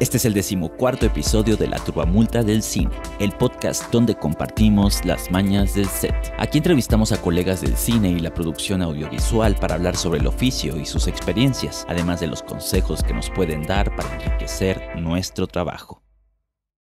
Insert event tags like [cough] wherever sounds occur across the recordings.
Este es el decimocuarto episodio de La Multa del Cine, el podcast donde compartimos las mañas del set. Aquí entrevistamos a colegas del cine y la producción audiovisual para hablar sobre el oficio y sus experiencias, además de los consejos que nos pueden dar para enriquecer nuestro trabajo.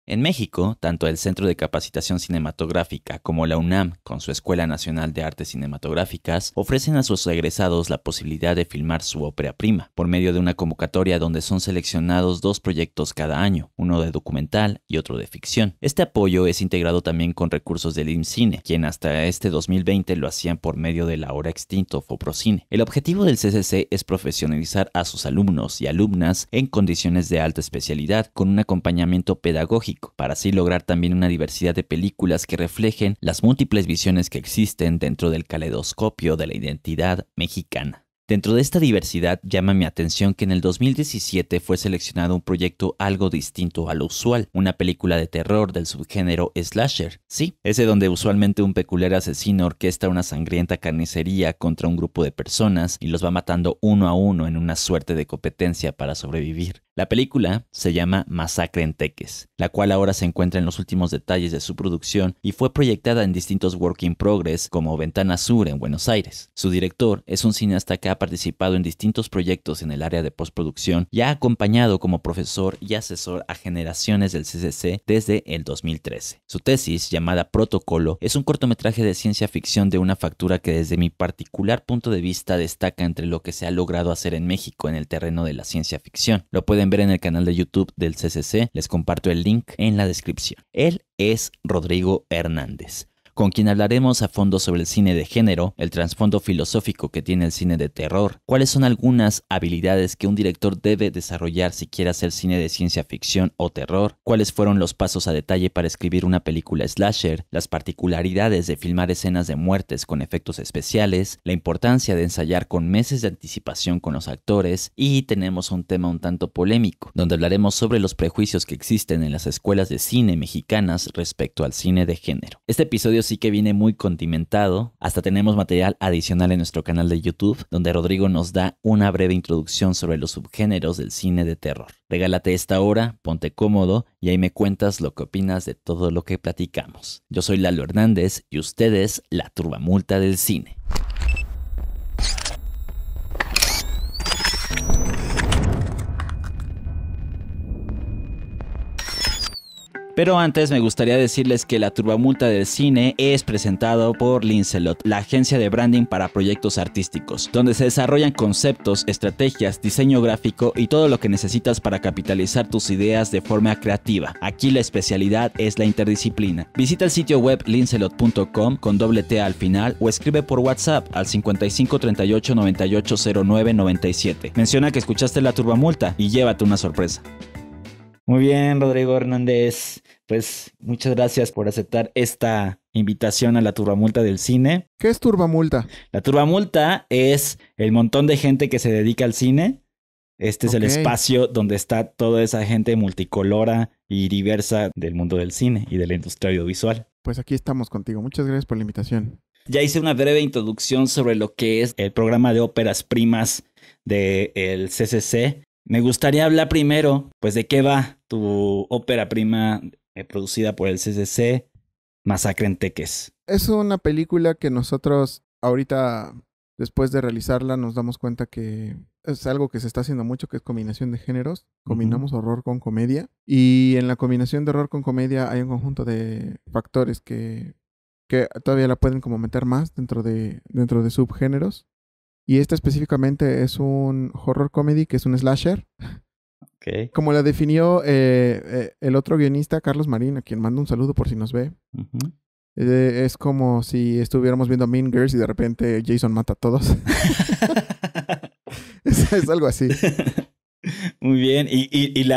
En México, tanto el Centro de Capacitación Cinematográfica como la UNAM, con su Escuela Nacional de Artes Cinematográficas, ofrecen a sus egresados la posibilidad de filmar su ópera prima, por medio de una convocatoria donde son seleccionados dos proyectos cada año, uno de documental y otro de ficción. Este apoyo es integrado también con recursos del IMCINE, quien hasta este 2020 lo hacían por medio de del ahora extinto Foprocine. El objetivo del CCC es profesionalizar a sus alumnos y alumnas en condiciones de alta especialidad, con un acompañamiento pedagógico para así lograr también una diversidad de películas que reflejen las múltiples visiones que existen dentro del caleidoscopio de la identidad mexicana. Dentro de esta diversidad llama mi atención que en el 2017 fue seleccionado un proyecto algo distinto a lo usual, una película de terror del subgénero slasher. Sí, ese donde usualmente un peculiar asesino orquesta una sangrienta carnicería contra un grupo de personas y los va matando uno a uno en una suerte de competencia para sobrevivir. La película se llama Masacre en Teques, la cual ahora se encuentra en los últimos detalles de su producción y fue proyectada en distintos work in progress como Ventana Sur en Buenos Aires. Su director es un cineasta que ha participado en distintos proyectos en el área de postproducción y ha acompañado como profesor y asesor a generaciones del CCC desde el 2013. Su tesis, llamada Protocolo, es un cortometraje de ciencia ficción de una factura que desde mi particular punto de vista destaca entre lo que se ha logrado hacer en México en el terreno de la ciencia ficción. Lo ver en el canal de YouTube del CCC, les comparto el link en la descripción. Él es Rodrigo Hernández con quien hablaremos a fondo sobre el cine de género, el trasfondo filosófico que tiene el cine de terror, cuáles son algunas habilidades que un director debe desarrollar si quiere hacer cine de ciencia ficción o terror, cuáles fueron los pasos a detalle para escribir una película slasher, las particularidades de filmar escenas de muertes con efectos especiales, la importancia de ensayar con meses de anticipación con los actores y tenemos un tema un tanto polémico, donde hablaremos sobre los prejuicios que existen en las escuelas de cine mexicanas respecto al cine de género. Este episodio sí que viene muy condimentado. Hasta tenemos material adicional en nuestro canal de YouTube, donde Rodrigo nos da una breve introducción sobre los subgéneros del cine de terror. Regálate esta hora, ponte cómodo y ahí me cuentas lo que opinas de todo lo que platicamos. Yo soy Lalo Hernández y ustedes la turbamulta del cine. Pero antes me gustaría decirles que la turbamulta del cine es presentado por Lincelot, la agencia de branding para proyectos artísticos, donde se desarrollan conceptos, estrategias, diseño gráfico y todo lo que necesitas para capitalizar tus ideas de forma creativa. Aquí la especialidad es la interdisciplina. Visita el sitio web lincelot.com con doble T al final o escribe por WhatsApp al 5538 97. Menciona que escuchaste la turbamulta y llévate una sorpresa. Muy bien, Rodrigo Hernández. Pues muchas gracias por aceptar esta invitación a la turbamulta del cine. ¿Qué es turbamulta? La turbamulta es el montón de gente que se dedica al cine. Este es el espacio donde está toda esa gente multicolora y diversa del mundo del cine y de la industria audiovisual. Pues aquí estamos contigo. Muchas gracias por la invitación. Ya hice una breve introducción sobre lo que es el programa de óperas primas del CCC, me gustaría hablar primero, pues, de qué va tu ópera prima eh, producida por el CCC, Masacre en Teques. Es una película que nosotros ahorita, después de realizarla, nos damos cuenta que es algo que se está haciendo mucho, que es combinación de géneros. Combinamos horror con comedia. Y en la combinación de horror con comedia hay un conjunto de factores que, que todavía la pueden como meter más dentro de, dentro de subgéneros. Y esta específicamente es un horror comedy que es un slasher. Como la definió eh, eh, el otro guionista, Carlos Marín, a quien mando un saludo por si nos ve. Eh, es como si estuviéramos viendo Mean Girls y de repente Jason mata a todos. [laughs] es, algo así. [laughs] Muy bien. Y,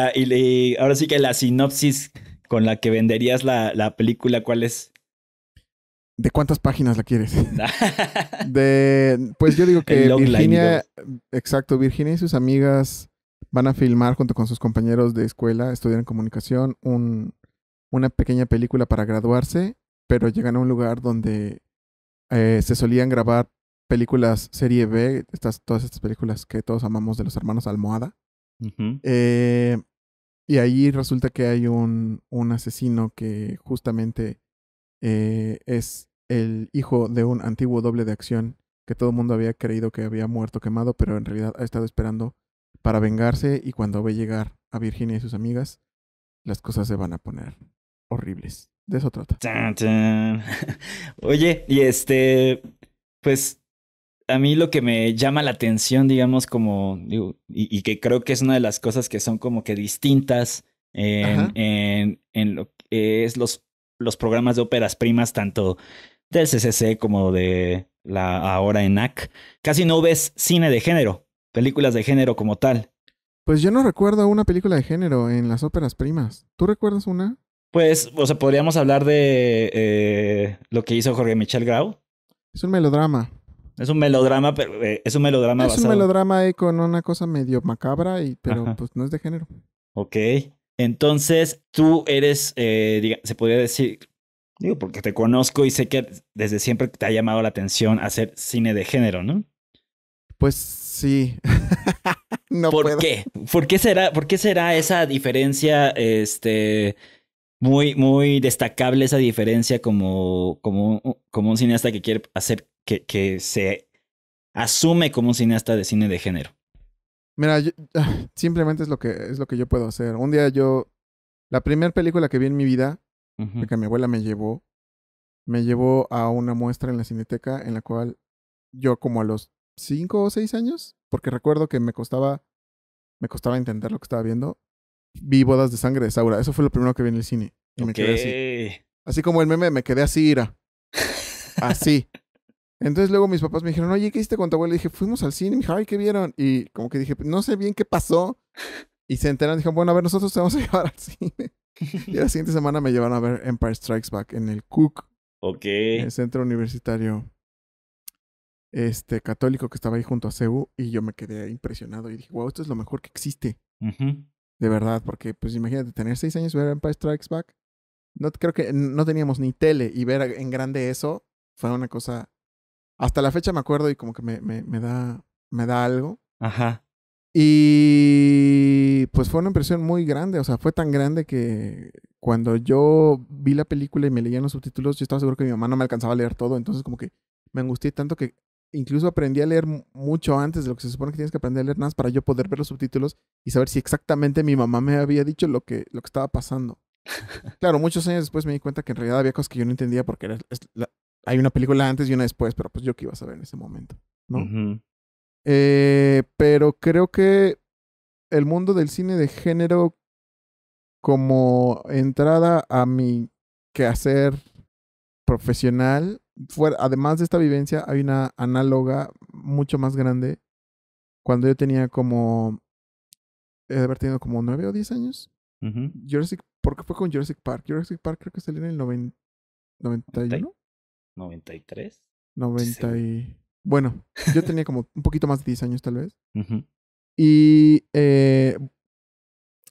ahora sí que la sinopsis con la que venderías la, la película, ¿cuál es? ¿De cuántas páginas la quieres? [laughs] [laughs] de, pues yo digo que Virginia, exacto, Virginia y sus amigas van a filmar junto con sus compañeros de escuela, estudian comunicación, un, una pequeña película para graduarse, pero llegan a un lugar donde eh, se solían grabar películas serie B, estas, todas estas películas que todos amamos de los hermanos Almohada. Eh, y ahí resulta que hay un, un asesino que justamente eh, es el hijo de un antiguo doble de acción que todo el mundo había creído que había muerto quemado, pero en realidad ha estado esperando para vengarse y cuando ve llegar a Virginia y sus amigas, las cosas se van a poner horribles. De eso trata. [laughs] Oye, y este, pues a mí lo que me llama la atención, digamos, como, y, que creo que es una de las cosas que son como que distintas en, en, en lo que es los los programas de óperas primas, tanto del CCC como de la ahora ENAC, casi no ves cine de género, películas de género como tal. Pues yo no recuerdo una película de género en las óperas primas. ¿Tú recuerdas una? Pues, o sea, podríamos hablar de eh, lo que hizo Jorge Michel Grau. Es un melodrama. Es un melodrama, pero eh, es un melodrama. Es un melodrama ahí con una cosa medio macabra, y, pero pues no es de género. Ok. Entonces, tú eres, eh, se podría decir, digo, porque te conozco y sé que desde siempre te ha llamado la atención hacer cine de género, ¿no? Pues sí. [laughs] no ¿Por qué? ¿Por qué será, por qué será esa diferencia, este, muy, muy destacable esa diferencia como, como, como un cineasta que quiere hacer que, que se asume como un cineasta de cine de género? Mira, [laughs] simplemente es lo que es lo que yo puedo hacer. Un día yo la primera película que vi en mi vida, que mi abuela me llevó, me llevó a una muestra en la cineteca en la cual yo como a los 5 o 6 años, porque recuerdo que me costaba me costaba entender lo que estaba viendo, vi Bodas de Sangre de Saura. Eso fue lo primero que vi en el cine. Y me quedé así. Así como el meme, me quedé así, ira. [laughs] Así. Entonces luego mis papás me dijeron, oye, ¿qué hiciste con tu abuela? Y dije, fuimos al cine. Y me dijo, ay, ¿qué vieron? Y como que dije, no sé bien qué pasó. Y se enteraron, dijeron, bueno, a ver, nosotros te vamos a [laughs] llevar al cine. y la siguiente semana me llevaron a ver Empire Strikes Back en el Cook. Ok. En el centro universitario este, católico que estaba ahí junto a Cebu. Y yo me quedé impresionado y dije, wow, esto es lo mejor que existe. De verdad, porque pues imagínate, tener seis años y ver Empire Strikes Back. No, creo que no teníamos ni tele y ver en grande eso fue una cosa hasta la fecha me acuerdo y como que me, da, me da algo. Ajá. Y pues fue una impresión muy grande, o sea, fue tan grande que cuando yo vi la película y me leían los subtítulos, yo estaba seguro que mi mamá no me alcanzaba a leer todo, entonces como que me angustié tanto que incluso aprendí a leer mucho antes de lo que se supone que tienes que aprender a leer más para yo poder ver los subtítulos y saber si exactamente mi mamá me había dicho lo que, lo que estaba pasando. [laughs] claro, muchos años después me di cuenta que en realidad había cosas que yo no entendía porque era, hay una película antes y una después, pero pues yo que iba a saber en ese momento, ¿no? eh, pero creo que el mundo del cine de género como entrada a mi quehacer profesional, fuera, además de esta vivencia, hay una análoga mucho más grande cuando yo tenía como, he haber tenido como nueve o diez años. Jurassic, -huh. Jurassic, porque fue con Jurassic Park. Jurassic Park creo que salió en el y 91. 93. noventa y... Bueno, yo [laughs] tenía como un poquito más de 10 años tal vez. Y eh,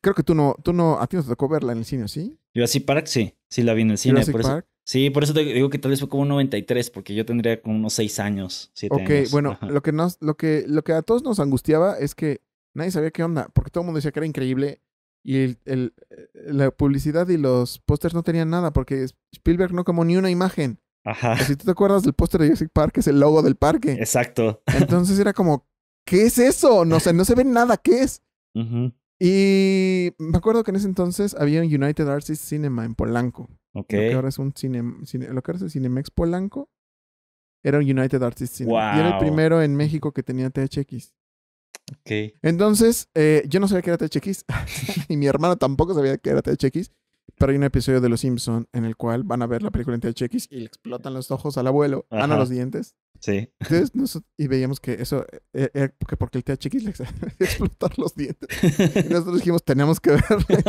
creo que tú no, tú no, a ti no tocó verla en el cine, ¿sí? así Park, sí, sí la vi en el cine. Por Eso, sí, por eso te digo que tal vez fue como 93, porque yo tendría como unos 6 años, 7 Ok, bueno, lo que, nos, lo, que, lo que a todos nos angustiaba es que nadie sabía qué onda, porque todo el mundo decía que era increíble y el, el, eh, la publicidad y los pósters no tenían nada, porque Spielberg no como ni una imagen. Ajá. Pues, si tú te acuerdas del póster de Jurassic Park, es el logo del parque. Exacto. [laughs] Entonces era como, ¿qué es eso? No sé, no se ve nada, ¿qué es? Y me acuerdo que en ese entonces había un United Artists Cinema en Polanco. Okay. Lo que ahora es un cine, lo que Cinemex Polanco era un United Artists Cinema. Y era el primero en México que tenía THX. Okay. Entonces, eh, yo no sabía que era THX. [laughs] y mi hermano tampoco sabía que era THX pero hay un episodio de Los Simpson en el cual van a ver la película en THX y le explotan los ojos al abuelo, van ah, a los dientes. Sí. Entonces, y veíamos que eso, eh, eh, que porque, el THX le [laughs] explotar los dientes. Y nosotros dijimos, tenemos que ver en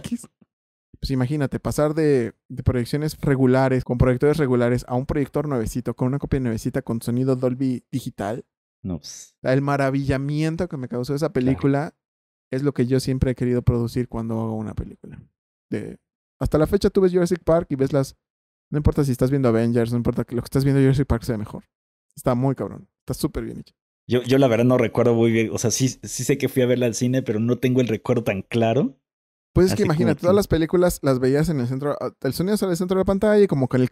THX. Pues imagínate, pasar de, proyecciones regulares, con proyectores regulares, a un proyector nuevecito, con una copia nuevecita, con sonido Dolby digital. No. Pues. El maravillamiento que me causó esa película es lo que yo siempre he querido producir cuando hago una película. De, hasta la fecha tú ves Jurassic Park y ves las. No importa si estás viendo Avengers, no importa que lo que estás viendo Jurassic Park sea mejor. Está muy cabrón. Está súper bien hecho. Yo, yo la verdad no recuerdo muy bien. O sea, sí, sí sé que fui a verla al cine, pero no tengo el recuerdo tan claro. Pues es que imagínate, todas las películas las veías en el centro. Ah, el sonido sale el centro de la pantalla y como con el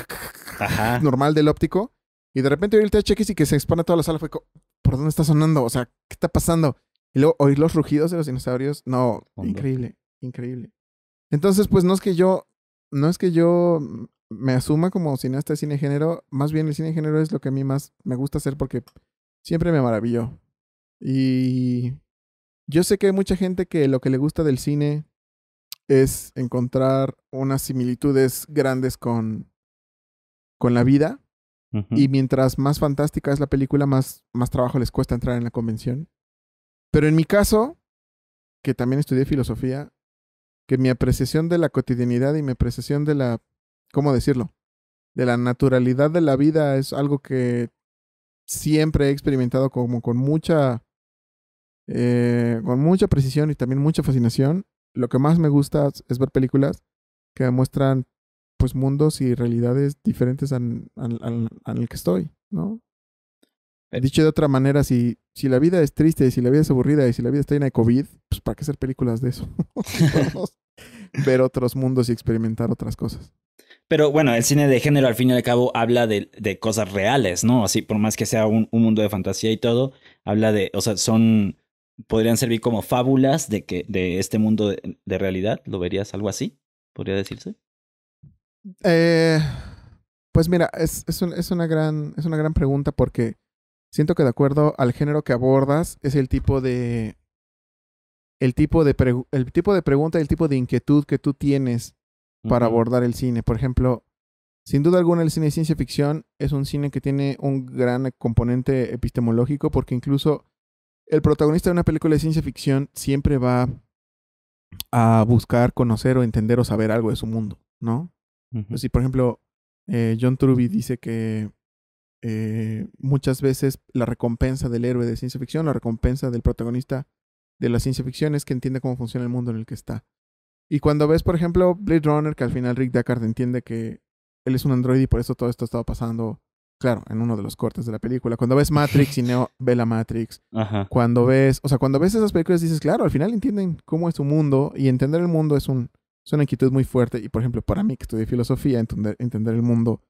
normal del óptico. Y de repente oír el THX y que se expone toda la sala. Fue como, ¿por dónde está sonando? O sea, ¿qué está pasando? Y luego oír los rugidos de los dinosaurios. No, increíble, increíble. Entonces, pues no es que yo, no es que yo me asuma como cineasta de cine género, más bien el cine género es lo que a mí más me gusta hacer porque siempre me maravilló. Y yo sé que hay mucha gente que lo que le gusta del cine es encontrar unas similitudes grandes con, con la vida. Y mientras más fantástica es la película, más, más trabajo les cuesta entrar en la convención. Pero en mi caso, que también estudié filosofía, que mi apreciación de la cotidianidad y mi apreciación de la, ¿cómo decirlo? De la naturalidad de la vida es algo que siempre he experimentado como con mucha, eh, con mucha precisión y también mucha fascinación. Lo que más me gusta es ver películas que muestran pues mundos y realidades diferentes al, al, al, al que estoy, ¿no? Eh, Dicho de otra manera, si, si la vida es triste, si la vida es aburrida y si la vida está llena de COVID, pues ¿para qué hacer películas de eso? [laughs] ver otros mundos y experimentar otras cosas. Pero bueno, el cine de género al fin y al cabo habla de, de cosas reales, ¿no? Así, por más que sea un, un, mundo de fantasía y todo, habla de, o sea, son, podrían servir como fábulas de, que, de este mundo de, realidad. ¿Lo verías algo así? ¿Podría decirse? Eh, pues mira, es, es, una gran, es una gran pregunta porque Siento que de acuerdo al género que abordas es el tipo de el tipo de el tipo de pregunta, el tipo de inquietud que tú tienes para abordar el cine. Por ejemplo, sin duda alguna el cine de ciencia ficción es un cine que tiene un gran componente epistemológico porque incluso el protagonista de una película de ciencia ficción siempre va a buscar conocer o entender o saber algo de su mundo, ¿no? Si, por ejemplo, eh, John Truby dice que eh, muchas veces la recompensa del héroe de ciencia ficción, la recompensa del protagonista de la ciencia ficción es que entiende cómo funciona el mundo en el que está. Y cuando ves, por ejemplo, Blade Runner, que al final Rick Deckard entiende que él es un androide y por eso todo esto estado pasando, claro, en uno de los cortes de la película. Cuando ves Matrix y Neo ve la Matrix. Cuando ves, o sea, cuando ves esas películas dices, claro, al final entienden cómo es su mundo y entender el mundo es un una inquietud muy fuerte y por ejemplo, para mí que estudié filosofía, entender, entender el mundo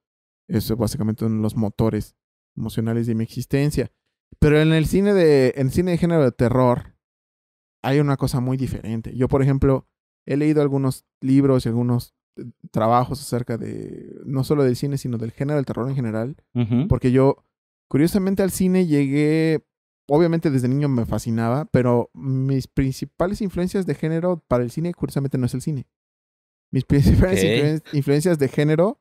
es básicamente uno los motores emocionales de mi existencia. Pero en el cine de, en cine de género de terror hay una cosa muy diferente. Yo, por ejemplo, he leído algunos libros y algunos eh, trabajos acerca de, no solo del cine, sino del género del terror en general, porque yo, curiosamente al cine llegué, obviamente desde niño me fascinaba, pero mis principales influencias de género para el cine, curiosamente no es el cine. Mis principales influencias de género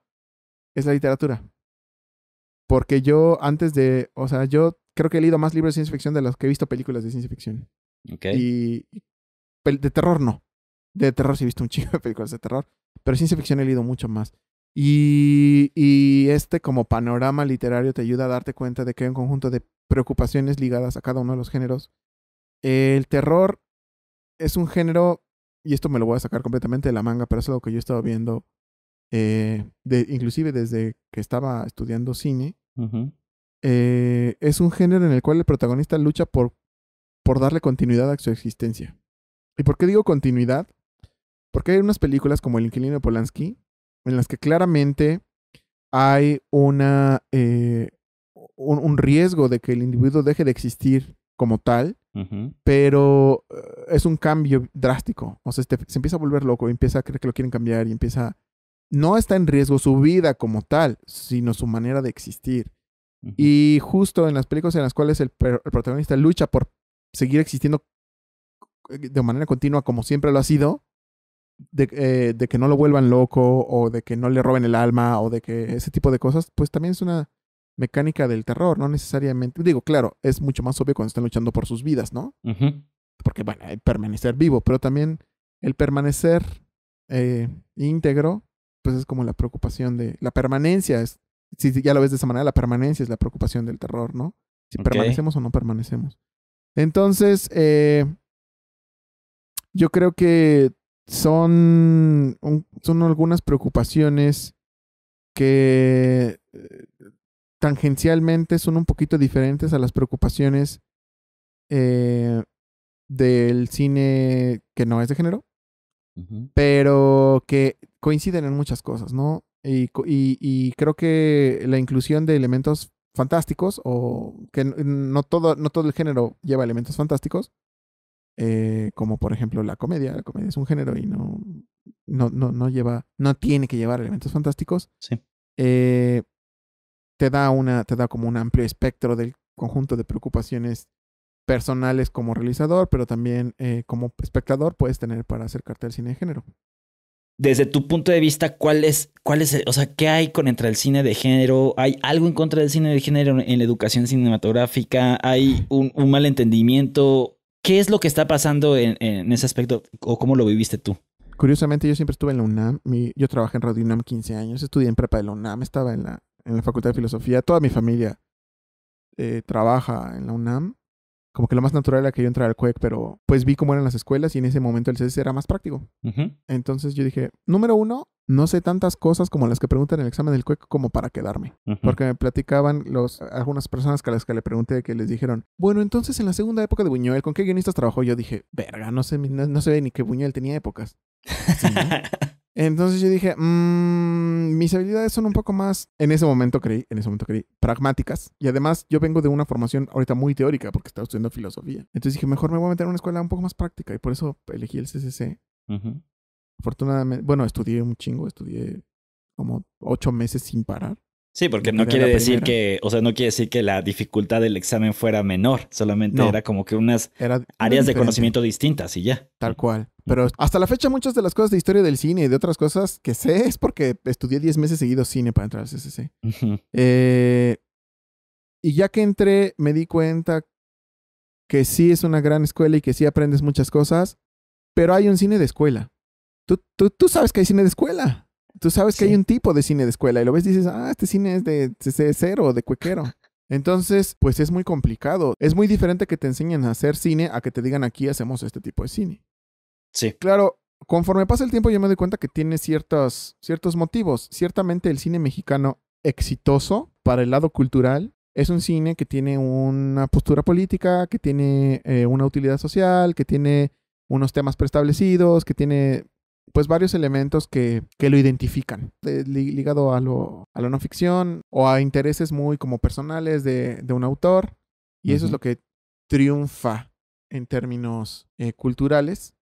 es la literatura. Porque yo antes de, o sea, yo creo que he leído más libros de ciencia ficción de los que he visto películas de ciencia ficción. Ok. Y de terror no. De terror sí he visto un [laughs] chingo de películas de terror, pero ciencia ficción he leído mucho más. Y, y este como panorama literario te ayuda a darte cuenta de que hay un conjunto de preocupaciones ligadas a cada uno de los géneros. El terror es un género, y esto me lo voy a sacar completamente de la manga, pero es lo que yo he estado viendo eh, inclusive desde que estaba estudiando cine, eh, es un género en el cual el protagonista lucha por, por darle continuidad a su existencia. ¿Y por qué digo continuidad? Porque hay unas películas como El inquilino de Polanski, en las que claramente hay una, eh, un, riesgo de que el individuo deje de existir como tal, pero es un cambio drástico. O sea, este, se empieza a volver loco, empieza a creer que lo quieren cambiar y empieza no está en riesgo su vida como tal, sino su manera de existir. Y justo en las películas en las cuales el, protagonista lucha por seguir existiendo eh, de manera continua como siempre lo ha sido, eh, de, que no lo vuelvan loco o de que no le roben el alma o de que ese tipo de cosas, pues también es una mecánica del terror, no necesariamente. Digo, claro, es mucho más obvio cuando están luchando por sus vidas, ¿no? Porque, bueno, el permanecer vivo, pero también el permanecer eh, íntegro pues es como la preocupación de la permanencia. Es, si ya lo ves de esa manera, la permanencia es la preocupación del terror, ¿no? Si permanecemos o no permanecemos. Entonces, eh, yo creo que son, son algunas preocupaciones que eh, tangencialmente son un poquito diferentes a las preocupaciones eh, del cine que no es de género pero que coinciden en muchas cosas, ¿no? Y, y, y, creo que la inclusión de elementos fantásticos, o que no todo, no todo el género lleva elementos fantásticos, eh, como por ejemplo la comedia. La comedia es un género y no, no, no, no lleva, no tiene que llevar elementos fantásticos. Sí. Eh, te da una, te da como un amplio espectro del conjunto de preocupaciones personales como realizador, pero también eh, como espectador puedes tener para acercarte al cine de género. Desde tu punto de vista, ¿cuál es, cuál es, o sea, qué hay con contra el cine de género? ¿Hay algo en contra del cine de género en la educación cinematográfica? ¿Hay un, malentendimiento? ¿Qué es lo que está pasando en, ese aspecto o cómo lo viviste tú? Curiosamente, yo siempre estuve en la UNAM. yo trabajé en Radio UNAM 15 años, estudié en prepa de la UNAM, estaba en la, Facultad de Filosofía. Toda mi familia eh, trabaja en la UNAM como que lo más natural era que yo entrara al CUEC, pero pues vi cómo eran las escuelas y en ese momento el CES era más práctico. Entonces yo dije, número uno, no sé tantas cosas como las que preguntan en el examen del CUEC como para quedarme. Porque me platicaban los, algunas personas a las que le pregunté que les dijeron, bueno, entonces en la segunda época de Buñuel, ¿con qué guionistas trabajó? Yo dije, verga, no sé, no, sé ni qué Buñuel tenía épocas. [laughs] ¿Sí, entonces yo dije, mm, mis habilidades son un poco más, en ese momento creí, en ese momento creí, pragmáticas. Y además yo vengo de una formación ahorita muy teórica porque estaba estudiando filosofía. Entonces dije, mejor me voy a meter a una escuela un poco más práctica y por eso elegí el CCC. Afortunadamente, bueno, estudié un chingo, estudié como ocho meses sin parar. Sí, porque no quiere decir que, o sea, no quiere decir que la dificultad del examen fuera menor, solamente era como que unas áreas de conocimiento distintas y ya. Tal cual. Pero hasta la fecha muchas de las cosas de historia del cine y de otras cosas que sé es porque estudié 10 meses seguidos cine para entrar al CCC. Eh, y ya que entré me di cuenta que sí es una gran escuela y que sí aprendes muchas cosas, pero hay un cine de escuela. Tú, tú sabes que hay cine de escuela tú sabes que hay un tipo de cine de escuela y lo ves y dices, ah, este cine es de este, CC0 o de cuequero. Entonces, pues es muy complicado. Es muy diferente que te enseñen a hacer cine a que te digan aquí hacemos este tipo de cine. Sí. Claro, conforme pasa el tiempo yo me doy cuenta que tiene ciertos, ciertos motivos. Ciertamente el cine mexicano exitoso para el lado cultural es un cine que tiene una postura política, que tiene eh, una utilidad social, que tiene unos temas preestablecidos, que tiene pues varios elementos que, que lo identifican, eh, ligado a, lo, a la no ficción o a intereses muy como personales de, de un autor. Y eso es lo que triunfa en términos eh, culturales.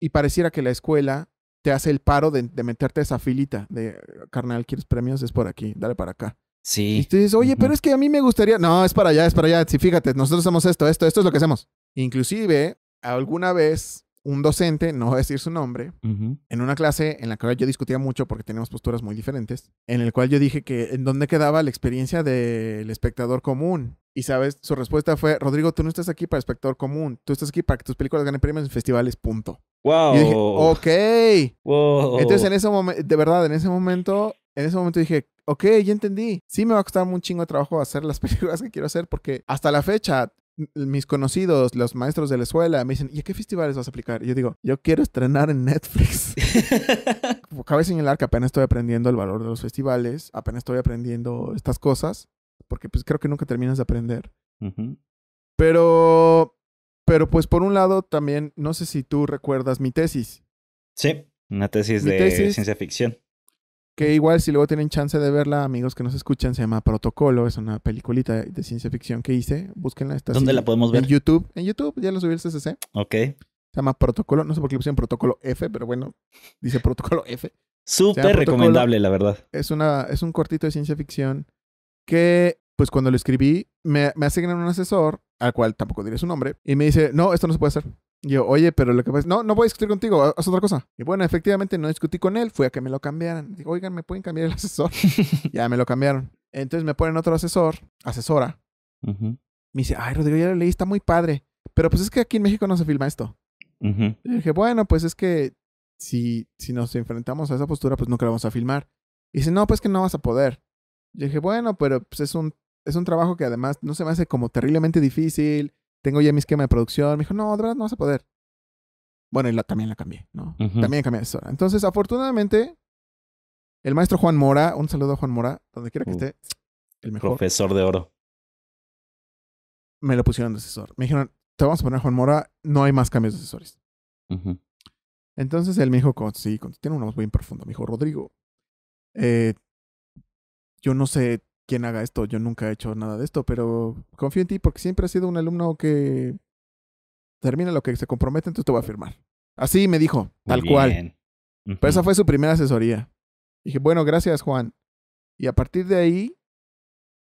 Y pareciera que la escuela te hace el paro de, de, meterte esa filita de, carnal, ¿quieres premios? Es por aquí, dale para acá. Sí. Y tú dices, oye, pero es que a mí me gustaría. No, es para allá, es para allá. Sí, fíjate, nosotros hacemos esto, esto, esto es lo que hacemos. Inclusive, alguna vez un docente, no voy a decir su nombre, en una clase en la cual yo discutía mucho porque teníamos posturas muy diferentes, en el cual yo dije que en dónde quedaba la experiencia del espectador común. Y sabes, su respuesta fue, Rodrigo, tú no estás aquí para espectador común, tú estás aquí para que tus películas ganen premios en festivales, punto. Wow. Y yo dije, ok. Entonces en ese momento, de verdad, en ese momento, en ese momento dije, ok, ya entendí. Sí me va a costar un chingo de trabajo hacer las [laughs] películas que quiero hacer porque hasta la fecha mis conocidos, los maestros de la escuela, me dicen, ¿y a qué festivales vas a aplicar? Y yo digo, yo quiero estrenar en Netflix. Cabe señalar que apenas estoy aprendiendo el valor de los festivales, apenas estoy aprendiendo estas cosas, porque pues creo que nunca terminas de aprender. Pero, pero pues por un lado también, no sé si tú recuerdas mi tesis. Sí, una tesis de ciencia ficción. Que igual si luego tienen chance de verla, amigos que nos escuchan, se llama Protocolo, es una peliculita de ciencia ficción que hice. Búsquenla. Está ¿Dónde la podemos ver? En YouTube. En YouTube, ya la subí el CCC. Ok. Se llama Protocolo, no sé por qué le pusieron Protocolo F, pero bueno, dice Protocolo F. Súper recomendable, la verdad. Es, una, es un cortito de ciencia ficción que, pues cuando lo escribí, me, me asignan un asesor, al cual tampoco diré su nombre, y me dice, no, esto no se puede hacer yo, oye, pero lo que pasa es, no, no voy a discutir contigo, es otra cosa. Y bueno, efectivamente no discutí con él, fui a que me lo cambiaran. Digo, oigan, ¿me pueden cambiar el [laughs] asesor? [laughs] ya me lo cambiaron. Entonces me ponen otro asesor, asesora. Me dice, ay, Rodrigo, ya lo leí, está muy padre. Pero pues es que aquí en México no se filma esto. Uh dije, bueno, pues es que si, si nos enfrentamos a esa postura, pues nunca la vamos a filmar. Y dice, no, pues que no vas a poder. Yo dije, bueno, pero pues, es un, es un trabajo que además no se me hace como terriblemente difícil tengo ya mi esquema de producción. Me dijo, no, de no vas a poder. Bueno, y también la cambié, ¿no? También cambié asesora. Entonces, afortunadamente, el maestro Juan Mora, un saludo a Juan Mora, donde quiera que esté, el mejor. Profesor de oro. Me lo pusieron de asesor. Me dijeron, te vamos a poner Juan Mora, no hay más cambios de asesores. Entonces él me dijo, sí, tiene una voz muy profunda. Me dijo, Rodrigo, eh, yo no sé ¿Quién haga esto. Yo nunca he hecho nada de esto, pero confío en ti porque siempre has sido un alumno que termina lo que se compromete, entonces te voy a firmar. Así me dijo, tal cual. Pero esa fue su primera asesoría. Dije, bueno, gracias, Juan. Y a partir de ahí,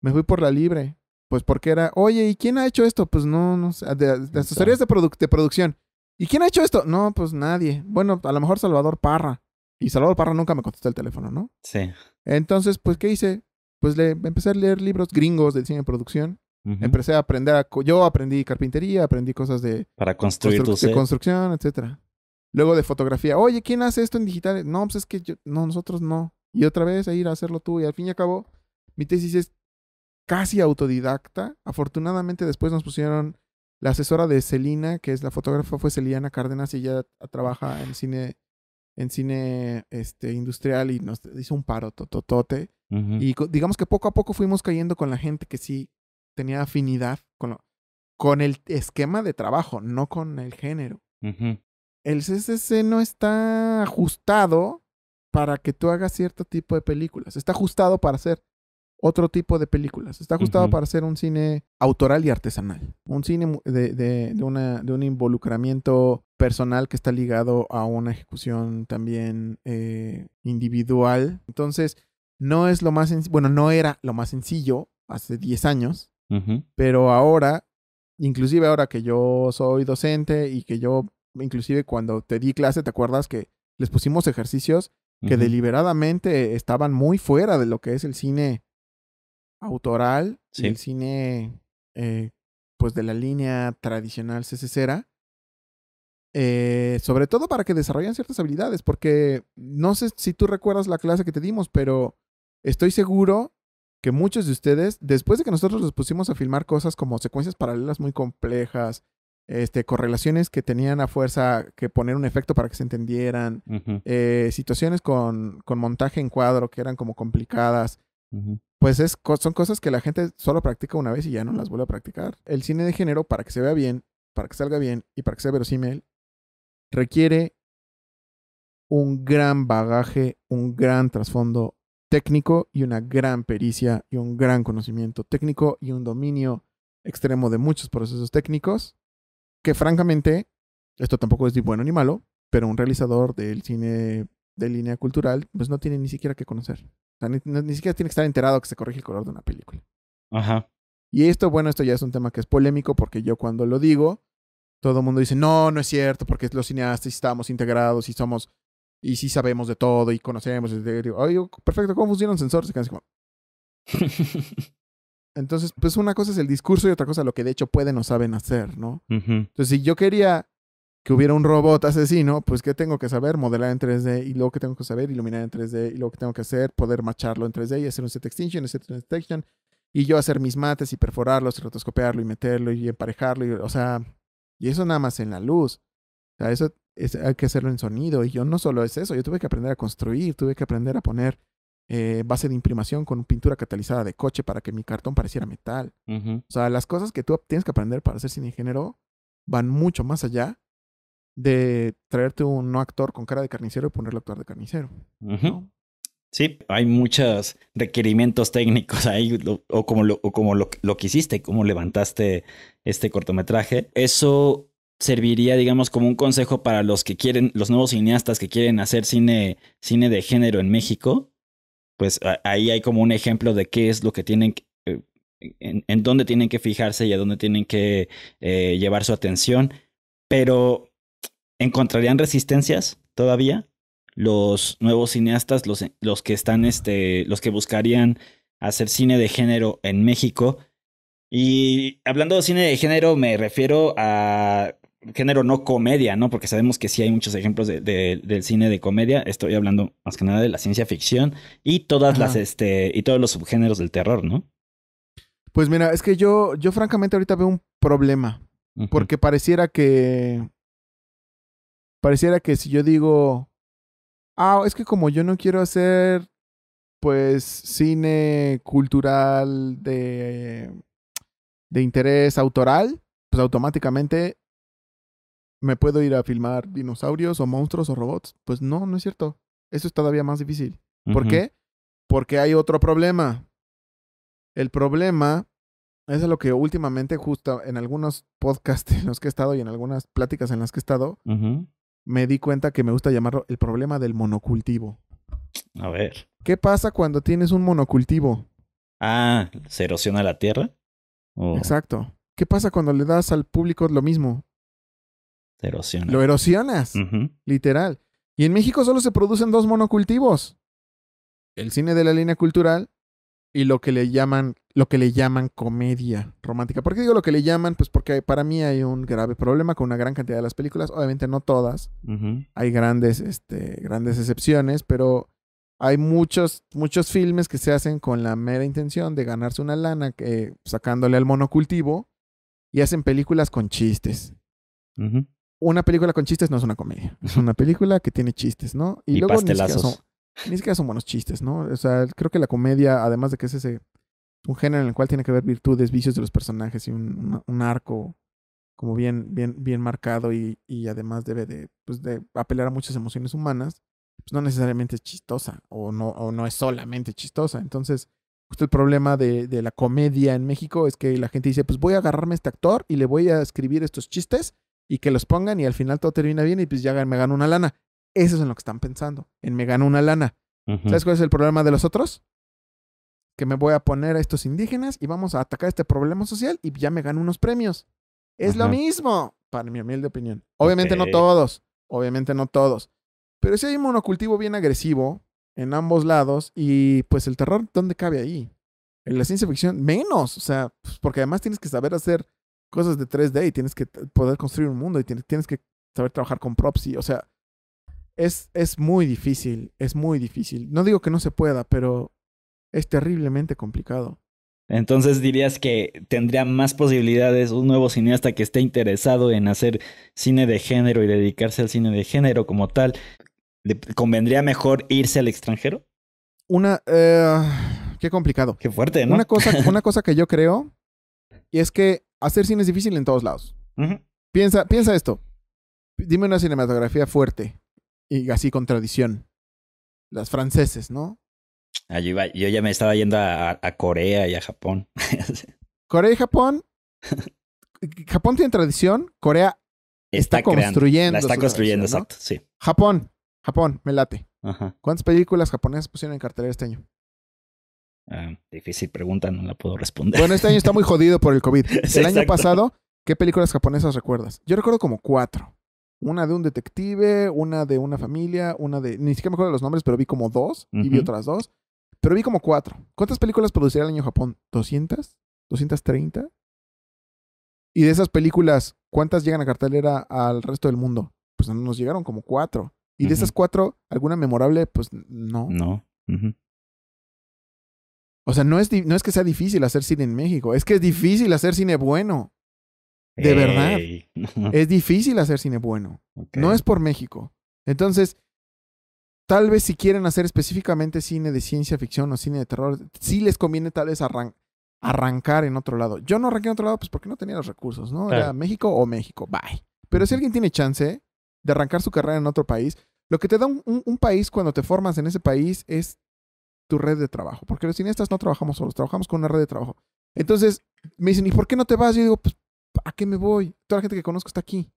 me fui por la libre. Pues porque era, oye, ¿y quién ha hecho esto? Pues no, no sé, de, asesorías de, de producción. ¿Y quién ha hecho esto? No, pues nadie. Bueno, a lo mejor Salvador Parra. Y Salvador Parra nunca me contestó el teléfono, ¿no? Sí. Entonces, pues, ¿qué hice? pues le empecé a leer libros gringos de cine y producción. Empecé a aprender, a, yo aprendí carpintería, aprendí cosas de, Para construir de construcción, etcétera. Luego de fotografía, oye, ¿quién hace esto en digital? No, pues es que yo, no, nosotros no. Y otra vez a ir a hacerlo tú. Y al fin y al cabo, mi tesis es casi autodidacta. Afortunadamente después nos pusieron la asesora de Celina, que es la fotógrafa, fue Celiana Cárdenas y ella trabaja en cine en cine este, industrial y nos hizo un paro tototote. Y digamos que poco a poco fuimos cayendo con la gente que sí tenía afinidad con, con el esquema de trabajo, no con el género. El CCC no está ajustado para que tú hagas cierto tipo de películas. Está ajustado para hacer otro tipo de películas. Está ajustado para ser un cine autoral y artesanal. Un cine de, de, un involucramiento personal que está ligado a una ejecución también eh, individual. Entonces, no es lo más... Bueno, no era lo más sencillo hace 10 años, pero ahora, inclusive ahora que yo soy docente y que yo, inclusive cuando te di clase, ¿te acuerdas que les pusimos ejercicios? que deliberadamente estaban muy fuera de lo que es el cine autoral el cine eh, pues de la línea tradicional CCCera. Eh, sobre todo para que desarrollen ciertas habilidades, porque no sé si tú recuerdas la clase que te dimos, pero estoy seguro que muchos de ustedes, después de que nosotros los pusimos a filmar cosas como secuencias paralelas muy complejas, este, correlaciones que tenían a fuerza que poner un efecto para que se entendieran, eh, situaciones con, con montaje en cuadro que eran como complicadas, pues son cosas que la gente solo practica una vez y ya no las vuelve a practicar. El cine de género, para que se vea bien, para que salga bien y para que sea verosímil, requiere un gran bagaje, un gran trasfondo técnico y una gran pericia y un gran conocimiento técnico y un dominio extremo de muchos procesos técnicos que francamente, esto tampoco es ni bueno ni malo, pero un realizador del cine de línea cultural pues no tiene ni siquiera que conocer. O sea, ni, siquiera tiene que estar enterado que se corrige el color de una película. Ajá. Y esto, bueno, esto ya es un tema que es polémico porque yo cuando lo digo, todo el mundo dice, no, no es cierto, porque los cineastas estamos integrados y somos, y sí sabemos de todo y conocemos. perfecto, ¿cómo funcionan sensores? [laughs] Entonces, pues una cosa es el discurso y otra cosa es lo que de hecho pueden o saben hacer, ¿no? Entonces, si yo quería que hubiera un robot asesino, pues ¿qué tengo que saber? Modelar en 3D y luego que tengo que saber, iluminar en 3D y luego que tengo que hacer, poder macharlo en 3D y hacer un set extinction, set extinction y yo hacer mis mates y perforarlos, y rotoscopiarlo y meterlo y emparejarlo, o sea, y eso nada más en la luz. O sea, eso hay que hacerlo en sonido y yo no solo es eso, yo tuve que aprender a construir, tuve que aprender a poner eh, base de imprimación con pintura catalizada de coche para que mi cartón pareciera metal. O sea, las cosas que tú tienes que aprender para ser cine ingeniero van mucho más allá de traerte un no actor con cara de carnicero y ponerle a actuar de carnicero. Sí, hay muchos requerimientos técnicos ahí, o como, lo, o como lo, que hiciste, cómo levantaste este cortometraje. Eso serviría, digamos, como un consejo para los que quieren, los nuevos cineastas que quieren hacer cine, cine de género en México. Pues ahí hay como un ejemplo de qué es lo que tienen, eh, en, dónde tienen que fijarse y a dónde tienen que eh, llevar su atención. Pero ¿Encontrarían resistencias todavía los nuevos cineastas, los, los que están, este, los que buscarían hacer cine de género en México? Y hablando de cine de género, me refiero a género no comedia, ¿no? Porque sabemos que sí hay muchos ejemplos del cine de comedia. Estoy hablando más que nada de la ciencia ficción y todas las, este, y todos los subgéneros del terror, ¿no? Pues mira, es que yo, yo francamente ahorita veo un problema. Porque pareciera que pareciera que si yo digo, ah, es que como yo no quiero hacer, pues, cine cultural de, de interés autoral, pues automáticamente me puedo ir a filmar dinosaurios o monstruos o robots. Pues no, no es cierto. Eso es todavía más difícil. ¿Por qué? Porque hay otro problema. El problema es lo que últimamente, justo en algunos podcasts en los que he estado y en algunas pláticas en las que he estado, me di cuenta que me gusta llamarlo el problema del monocultivo. A ver. ¿Qué pasa cuando tienes un monocultivo? Ah, ¿se erosiona la tierra? Exacto. ¿Qué pasa cuando le das al público lo mismo? Se erosiona. Lo erosionas, literal. Y en México solo se producen dos monocultivos. El cine de la línea cultural y lo que le llaman lo que le llaman comedia romántica. ¿Por qué digo lo que le llaman? Pues porque para mí hay un grave problema con una gran cantidad de las películas, obviamente no todas. Hay grandes este grandes excepciones, pero hay muchos muchos filmes que se hacen con la mera intención de ganarse una lana eh, sacándole al monocultivo y hacen películas con chistes. Una película con chistes no es una comedia, es una [laughs] película que tiene chistes, ¿no? Y, luego pastelazos ni siquiera son buenos chistes, ¿no? O sea, creo que la comedia, además de que es ese, un género en el cual tiene que haber virtudes, vicios de los personajes y un, arco como bien, bien, bien marcado y, además debe pues, de, apelar a muchas emociones humanas, pues no necesariamente es chistosa o no, o no es solamente chistosa. Entonces, justo el problema de, de la comedia en México es que la gente dice, pues voy a agarrarme a este actor y le voy a escribir estos chistes y que los pongan y al final todo termina bien y pues ya me gano una lana. Eso es en lo que están pensando, en me gano una lana. ¿Sabes cuál es el problema de los otros? Que me voy a poner a estos indígenas y vamos a atacar este problema social y ya me gano unos premios. Es lo mismo, para mi humilde opinión. Obviamente no todos, obviamente no todos. Pero si hay un monocultivo bien agresivo en ambos lados y pues el terror, ¿dónde cabe ahí? En la ciencia ficción, menos, o sea, pues, porque además tienes que saber hacer cosas de 3D y tienes que poder construir un mundo y tienes, tienes que saber trabajar con props y, o sea, es, es muy difícil, es muy difícil. No digo que no se pueda, pero es terriblemente complicado. Entonces dirías que tendría más posibilidades un nuevo cineasta que esté interesado en hacer cine de género y dedicarse al cine de género como tal. ¿Convendría mejor irse al extranjero? Una... Eh, qué complicado. Qué fuerte, ¿no? Una cosa, [laughs] una cosa que yo creo y es que hacer cine es difícil en todos lados. piensa, piensa esto. Dime una cinematografía fuerte y así con tradición. Las franceses, ¿no? Allí ah, yo, iba, yo, ya me estaba yendo a, Corea y a Japón. [laughs] Corea y Japón. [laughs] Japón tiene tradición, Corea está, construyendo. está construyendo, exacto, sí. Japón, Japón, me late. ¿Cuántas películas japonesas pusieron en cartelera este año? Ah, difícil pregunta, no la puedo responder. Bueno, este año está muy jodido por el COVID. [laughs] El año pasado, ¿qué películas japonesas recuerdas? Yo recuerdo como cuatro una de un detective, una de una familia, una de. Ni siquiera me acuerdo los nombres, pero vi como dos y vi otras dos. Pero vi como cuatro. ¿Cuántas películas producirá el año Japón? ¿200? ¿230? Y de esas películas, ¿cuántas llegan a cartelera al resto del mundo? Pues nos llegaron como cuatro. Y de esas cuatro, ¿alguna memorable? Pues no. No. O sea, no es, no es que sea difícil hacer cine en México, es que es difícil hacer cine bueno. De verdad. [laughs] es difícil hacer cine bueno. No es por México. Entonces, tal vez si quieren hacer específicamente cine de ciencia ficción o cine de terror, sí les conviene tal vez arrancar en otro lado. Yo no arranqué en otro lado, pues porque no tenía los recursos, ¿no? Era México o México, bye. Pero si alguien tiene chance de arrancar su carrera en otro país, lo que te da un, un país cuando te formas en ese país es tu red de trabajo. Porque los cineastas no trabajamos solos, trabajamos con una red de trabajo. Entonces, me dicen, ¿y por qué no te vas? Yo digo, pues ¿a qué me voy? Toda la gente que conozco está aquí.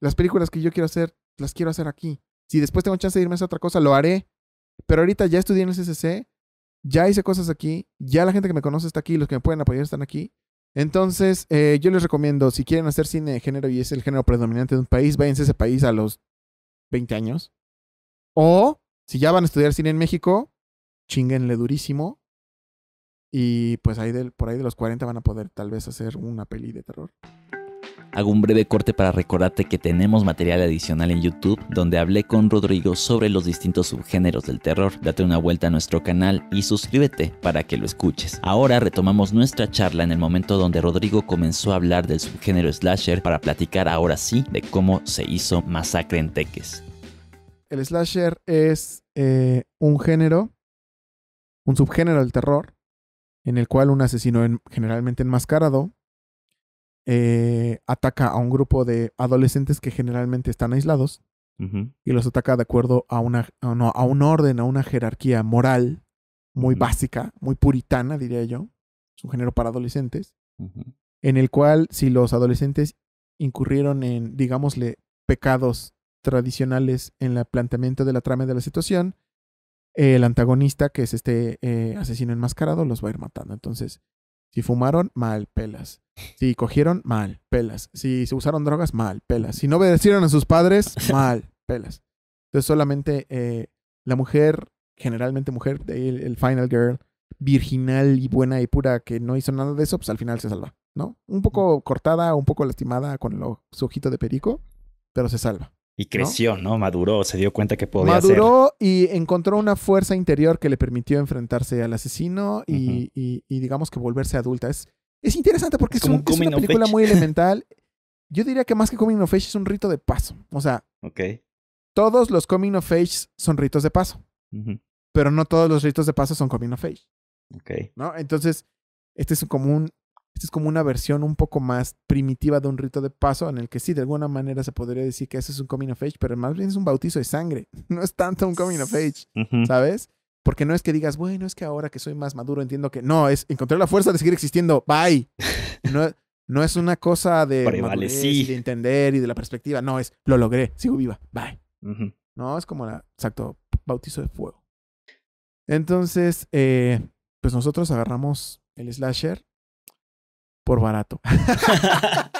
Las películas que yo quiero hacer, las quiero hacer aquí. Si después tengo chance de irme a otra cosa, lo haré. Pero ahorita ya estudié en el CCC, ya hice cosas aquí, ya la gente que me conoce está aquí, los que me pueden apoyar están aquí. Entonces, eh, yo les recomiendo, si quieren hacer cine de género y es el género predominante de un país, váyanse a ese país a los 20 años. O, si ya van a estudiar cine en México, chinguenle durísimo y pues ahí por ahí de los 40 van a poder tal vez hacer una peli de terror. Hago un breve corte para recordarte que tenemos material adicional en YouTube donde hablé con Rodrigo sobre los distintos subgéneros del terror. Date una vuelta a nuestro canal y suscríbete para que lo escuches. Ahora retomamos nuestra charla en el momento donde Rodrigo comenzó a hablar del subgénero slasher para platicar ahora sí de cómo se hizo Masacre en Teques. El slasher es eh, un género, un subgénero del terror en el cual un asesino generalmente enmascarado eh, ataca a un grupo de adolescentes que generalmente están aislados y los ataca de acuerdo a, una, un orden, a una jerarquía moral muy básica, muy puritana, diría yo. Es un género para adolescentes, en el cual si los adolescentes incurrieron en, digámosle, pecados tradicionales en el planteamiento de la trama de la situación, el antagonista, que es este eh, asesino enmascarado, los va a ir matando. Entonces, si fumaron, mal, pelas. Si cogieron, mal, pelas. Si se usaron drogas, mal, pelas. Si no obedecieron a sus padres, [laughs] mal, pelas. Entonces, solamente eh, la mujer, generalmente mujer, el, final girl, virginal y buena y pura, que no hizo nada de eso, pues al final se salva, ¿no? Un poco cortada, un poco lastimada con lo, su ojito de perico, pero se salva. Y creció, ¿no? Maduró, se dio cuenta que podía Maduró y encontró una fuerza interior que le permitió enfrentarse al asesino y, digamos que volverse adulta. Es, interesante porque es, un, una película muy [laughs] elemental. Yo diría que más que Coming of Age es un rito de paso. O sea, todos los Coming of Age son ritos de paso. Pero no todos los ritos de paso son Coming of Age. Okay. ¿no? Entonces, este es un común esta es como una versión un poco más primitiva de un rito de paso en el que sí, de alguna manera se podría decir que eso es un coming of age, pero más bien es un bautizo de sangre. [laughs] No es tanto un coming of age, ¿sabes? Porque no es que digas, bueno, es que ahora que soy más maduro entiendo que no, es encontrar la fuerza de seguir existiendo. Bye. [laughs] No, no es una cosa de, de entender y de la perspectiva. No, es lo logré, sigo viva. Bye. No, es como la, exacto, bautizo de fuego. Entonces, eh, pues nosotros agarramos el slasher por barato. [laughs]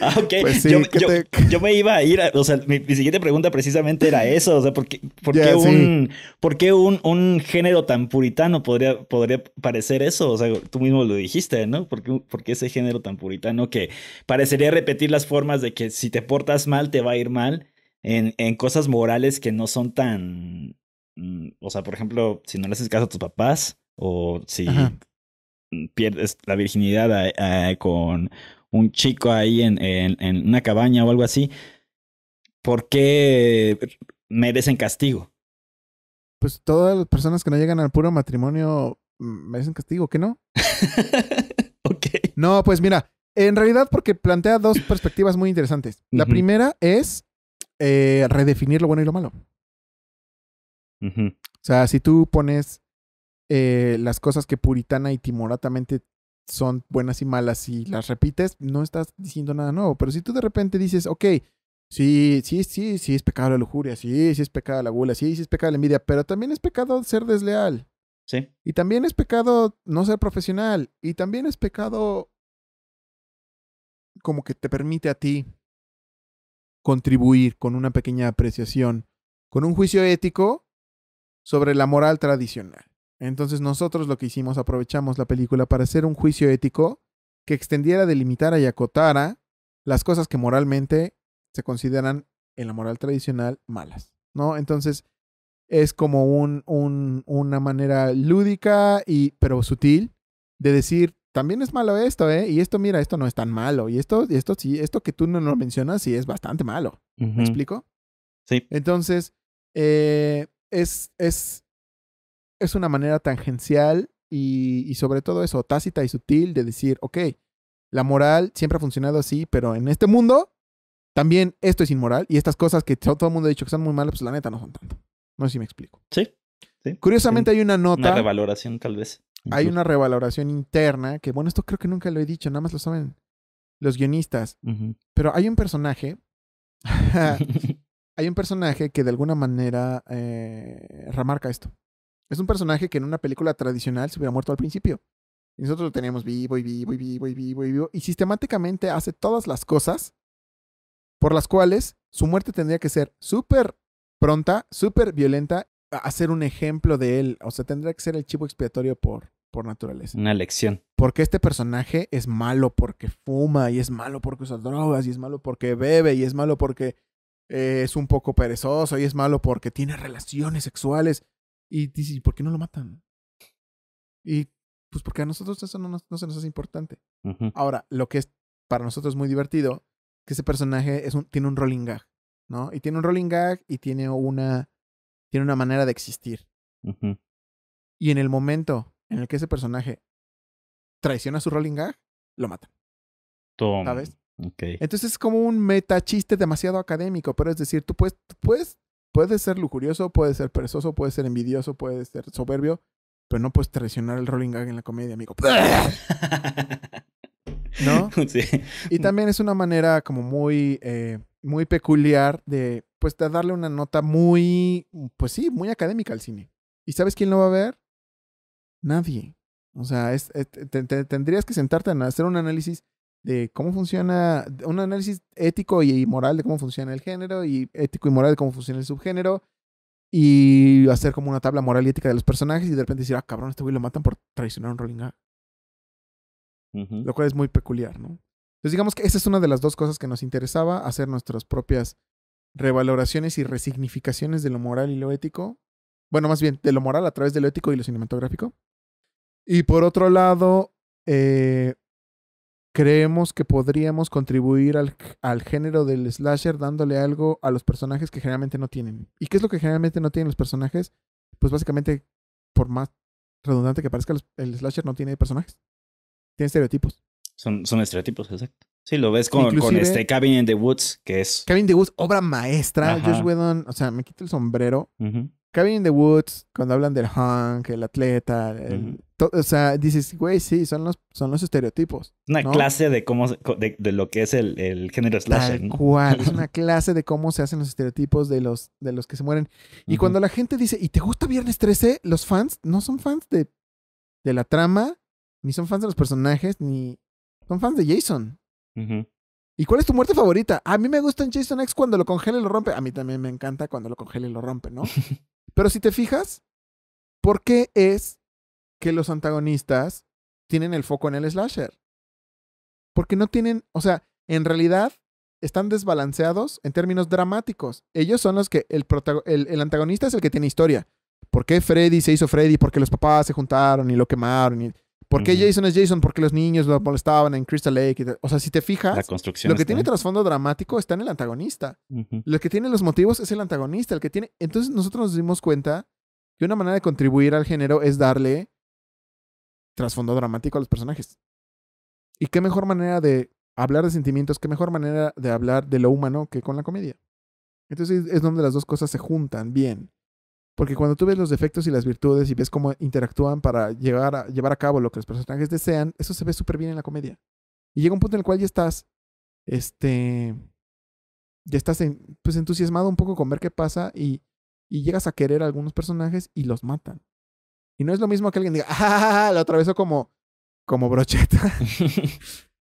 Ah, ok. Pues yo, me iba a ir, a, o sea, mi, siguiente pregunta precisamente era [laughs] eso, o sea, ¿por qué, un, un, un, género tan puritano podría, podría parecer eso? O sea, tú mismo lo dijiste, ¿no? ¿Por qué, ese género tan puritano que parecería repetir las formas de que si te portas mal, te va a ir mal en, en cosas morales que no son tan... Mm, o sea, por ejemplo, si no le haces caso a tus papás o si pierdes la virginidad con un chico ahí en, en, una cabaña o algo así, ¿por qué merecen castigo? Pues todas las personas que no llegan al puro matrimonio mm, merecen castigo, ¿qué no? [laughs] ok. No, pues mira, en realidad porque plantea dos perspectivas muy interesantes. La primera es eh, redefinir lo bueno y lo malo. O sea, si tú pones eh, las cosas que puritana y timoratamente son buenas y malas y las repites, no estás diciendo nada nuevo. Pero si tú de repente dices, ok, sí, sí, sí, sí es pecado la lujuria, sí, sí es pecado la gula, sí, sí es pecado la envidia, pero también es pecado ser desleal. Sí. Y también es pecado no ser profesional. Y también es pecado como que te permite a ti contribuir con una pequeña apreciación, con un juicio ético sobre la moral tradicional. Entonces nosotros lo que hicimos, aprovechamos la película para hacer un juicio ético que extendiera, delimitara y acotara las cosas que moralmente se consideran en la moral tradicional malas, ¿no? Entonces es como un, un, una manera lúdica y pero sutil de decir también es malo esto, ¿eh? Y esto, mira, esto no es tan malo. Y esto, y esto sí, esto que tú no lo mencionas sí es bastante malo. ¿Me explico? Sí. Entonces, eh, es, es, es una manera tangencial y, sobre todo eso, tácita y sutil de decir, ok, la moral siempre ha funcionado así, pero en este mundo también esto es inmoral y estas cosas que todo el mundo ha dicho que son muy malas, pues la neta no son tanto. No sé si me explico. Sí. Curiosamente hay una nota. Una revaloración tal vez. Hay una revaloración interna, que bueno, esto creo que nunca lo he dicho, nada más lo saben los guionistas. Pero hay un personaje, [laughs] [laughs] hay un personaje que de alguna manera eh, remarca esto. Es un personaje que en una película tradicional se hubiera muerto al principio. Y nosotros lo teníamos vivo y vivo y vivo y vivo y vivo. Y sistemáticamente hace todas las cosas por las cuales su muerte tendría que ser súper pronta, súper violenta, hacer un ejemplo de él. O sea, tendría que ser el chivo expiatorio por, por naturaleza. Una lección. Porque este personaje es malo porque fuma y es malo porque usa drogas y es malo porque bebe y es malo porque eh, es un poco perezoso y es malo porque tiene relaciones sexuales. Y dices, ¿y por qué no lo matan? Y pues porque a nosotros eso no, nos, no se nos hace importante. Ahora, lo que es para nosotros muy divertido, que ese personaje es un, tiene un rolling gag, ¿no? Y tiene un rolling gag y tiene una, tiene una manera de existir. Y en el momento en el que ese personaje traiciona su rolling gag, lo matan. Tom. ¿Sabes? Entonces es como un meta chiste demasiado académico, pero es decir, tú puedes, tú puedes Puede ser lujurioso, puede ser perezoso, puede ser envidioso, puede ser soberbio, pero no puedes traicionar el rolling gag en la comedia, amigo. [laughs] ¿No? [laughs] Sí. Y también es una manera como muy, eh, muy peculiar de, pues, darle una nota muy, pues sí, muy académica al cine. ¿Y sabes quién lo va a ver? Nadie. O sea, eh, tendrías que sentarte a hacer un análisis de cómo funciona, un análisis ético y moral de cómo funciona el género y ético y moral de cómo funciona el subgénero y hacer como una tabla moral y ética de los personajes y de repente decir, ah, cabrón, este güey lo matan por traicionar a un Rolling A. Lo cual es muy peculiar, ¿no? Entonces digamos que esa es una de las dos cosas que nos interesaba, hacer nuestras propias revaloraciones y resignificaciones de lo moral y lo ético. Bueno, más bien, de lo moral a través de lo ético y lo cinematográfico. Y por otro lado, eh, creemos que podríamos contribuir al, género del slasher dándole algo a los personajes que generalmente no tienen. ¿Y qué es lo que generalmente no tienen los personajes? Pues básicamente, por más redundante que parezca, el slasher no tiene personajes. Tiene estereotipos. Son, son estereotipos, exacto. Sí, lo ves con, este Cabin in the Woods, que es. Cabin in the Woods, obra maestra. Josh Whedon, o sea, me quito el sombrero. Cabin in the Woods, cuando hablan del hunk, el atleta, o sea, dices, güey, sí, son los, son los estereotipos. Una clase de cómo, de, lo que es el, género slasher, [laughs] una clase de cómo se hacen los estereotipos de los, de los que se mueren. Y cuando la gente dice, ¿y te gusta Viernes 13? Los fans no son fans de, de la trama, ni son fans de los personajes, ni son fans de Jason. ¿Y cuál es tu muerte favorita? A mí me gusta en Jason X cuando lo congela y lo rompe. A mí también me encanta cuando lo congela y lo rompe, ¿no? [laughs] Pero si te fijas, ¿por qué es que los antagonistas tienen el foco en el slasher? Porque no tienen, o sea, en realidad están desbalanceados en términos dramáticos. Ellos son los que el, antagonista es el que tiene historia. ¿Por qué Freddy se hizo Freddy? Porque los papás se juntaron y lo quemaron. Y ¿Por qué Jason es Jason? Porque los niños lo molestaban en Crystal Lake. o sea, si te fijas, lo que tiene trasfondo dramático está en el antagonista. Lo que tiene los motivos es el antagonista. El que tiene... Entonces nosotros nos dimos cuenta que una manera de contribuir al género es darle trasfondo dramático a los personajes. ¿Y qué mejor manera de hablar de sentimientos? ¿Qué mejor manera de hablar de lo humano que con la comedia? Entonces es donde las dos cosas se juntan bien. Porque cuando tú ves los defectos y las virtudes y ves cómo interactúan para llegar llevar a cabo lo que los personajes desean, eso se ve súper bien en la comedia. Y llega un punto en el cual ya estás, este, ya estás pues entusiasmado un poco con ver qué pasa y, llegas a querer a algunos personajes y los matan. Y no es lo mismo que alguien diga, la ah, Lo atravesó como, como brocheta. [laughs]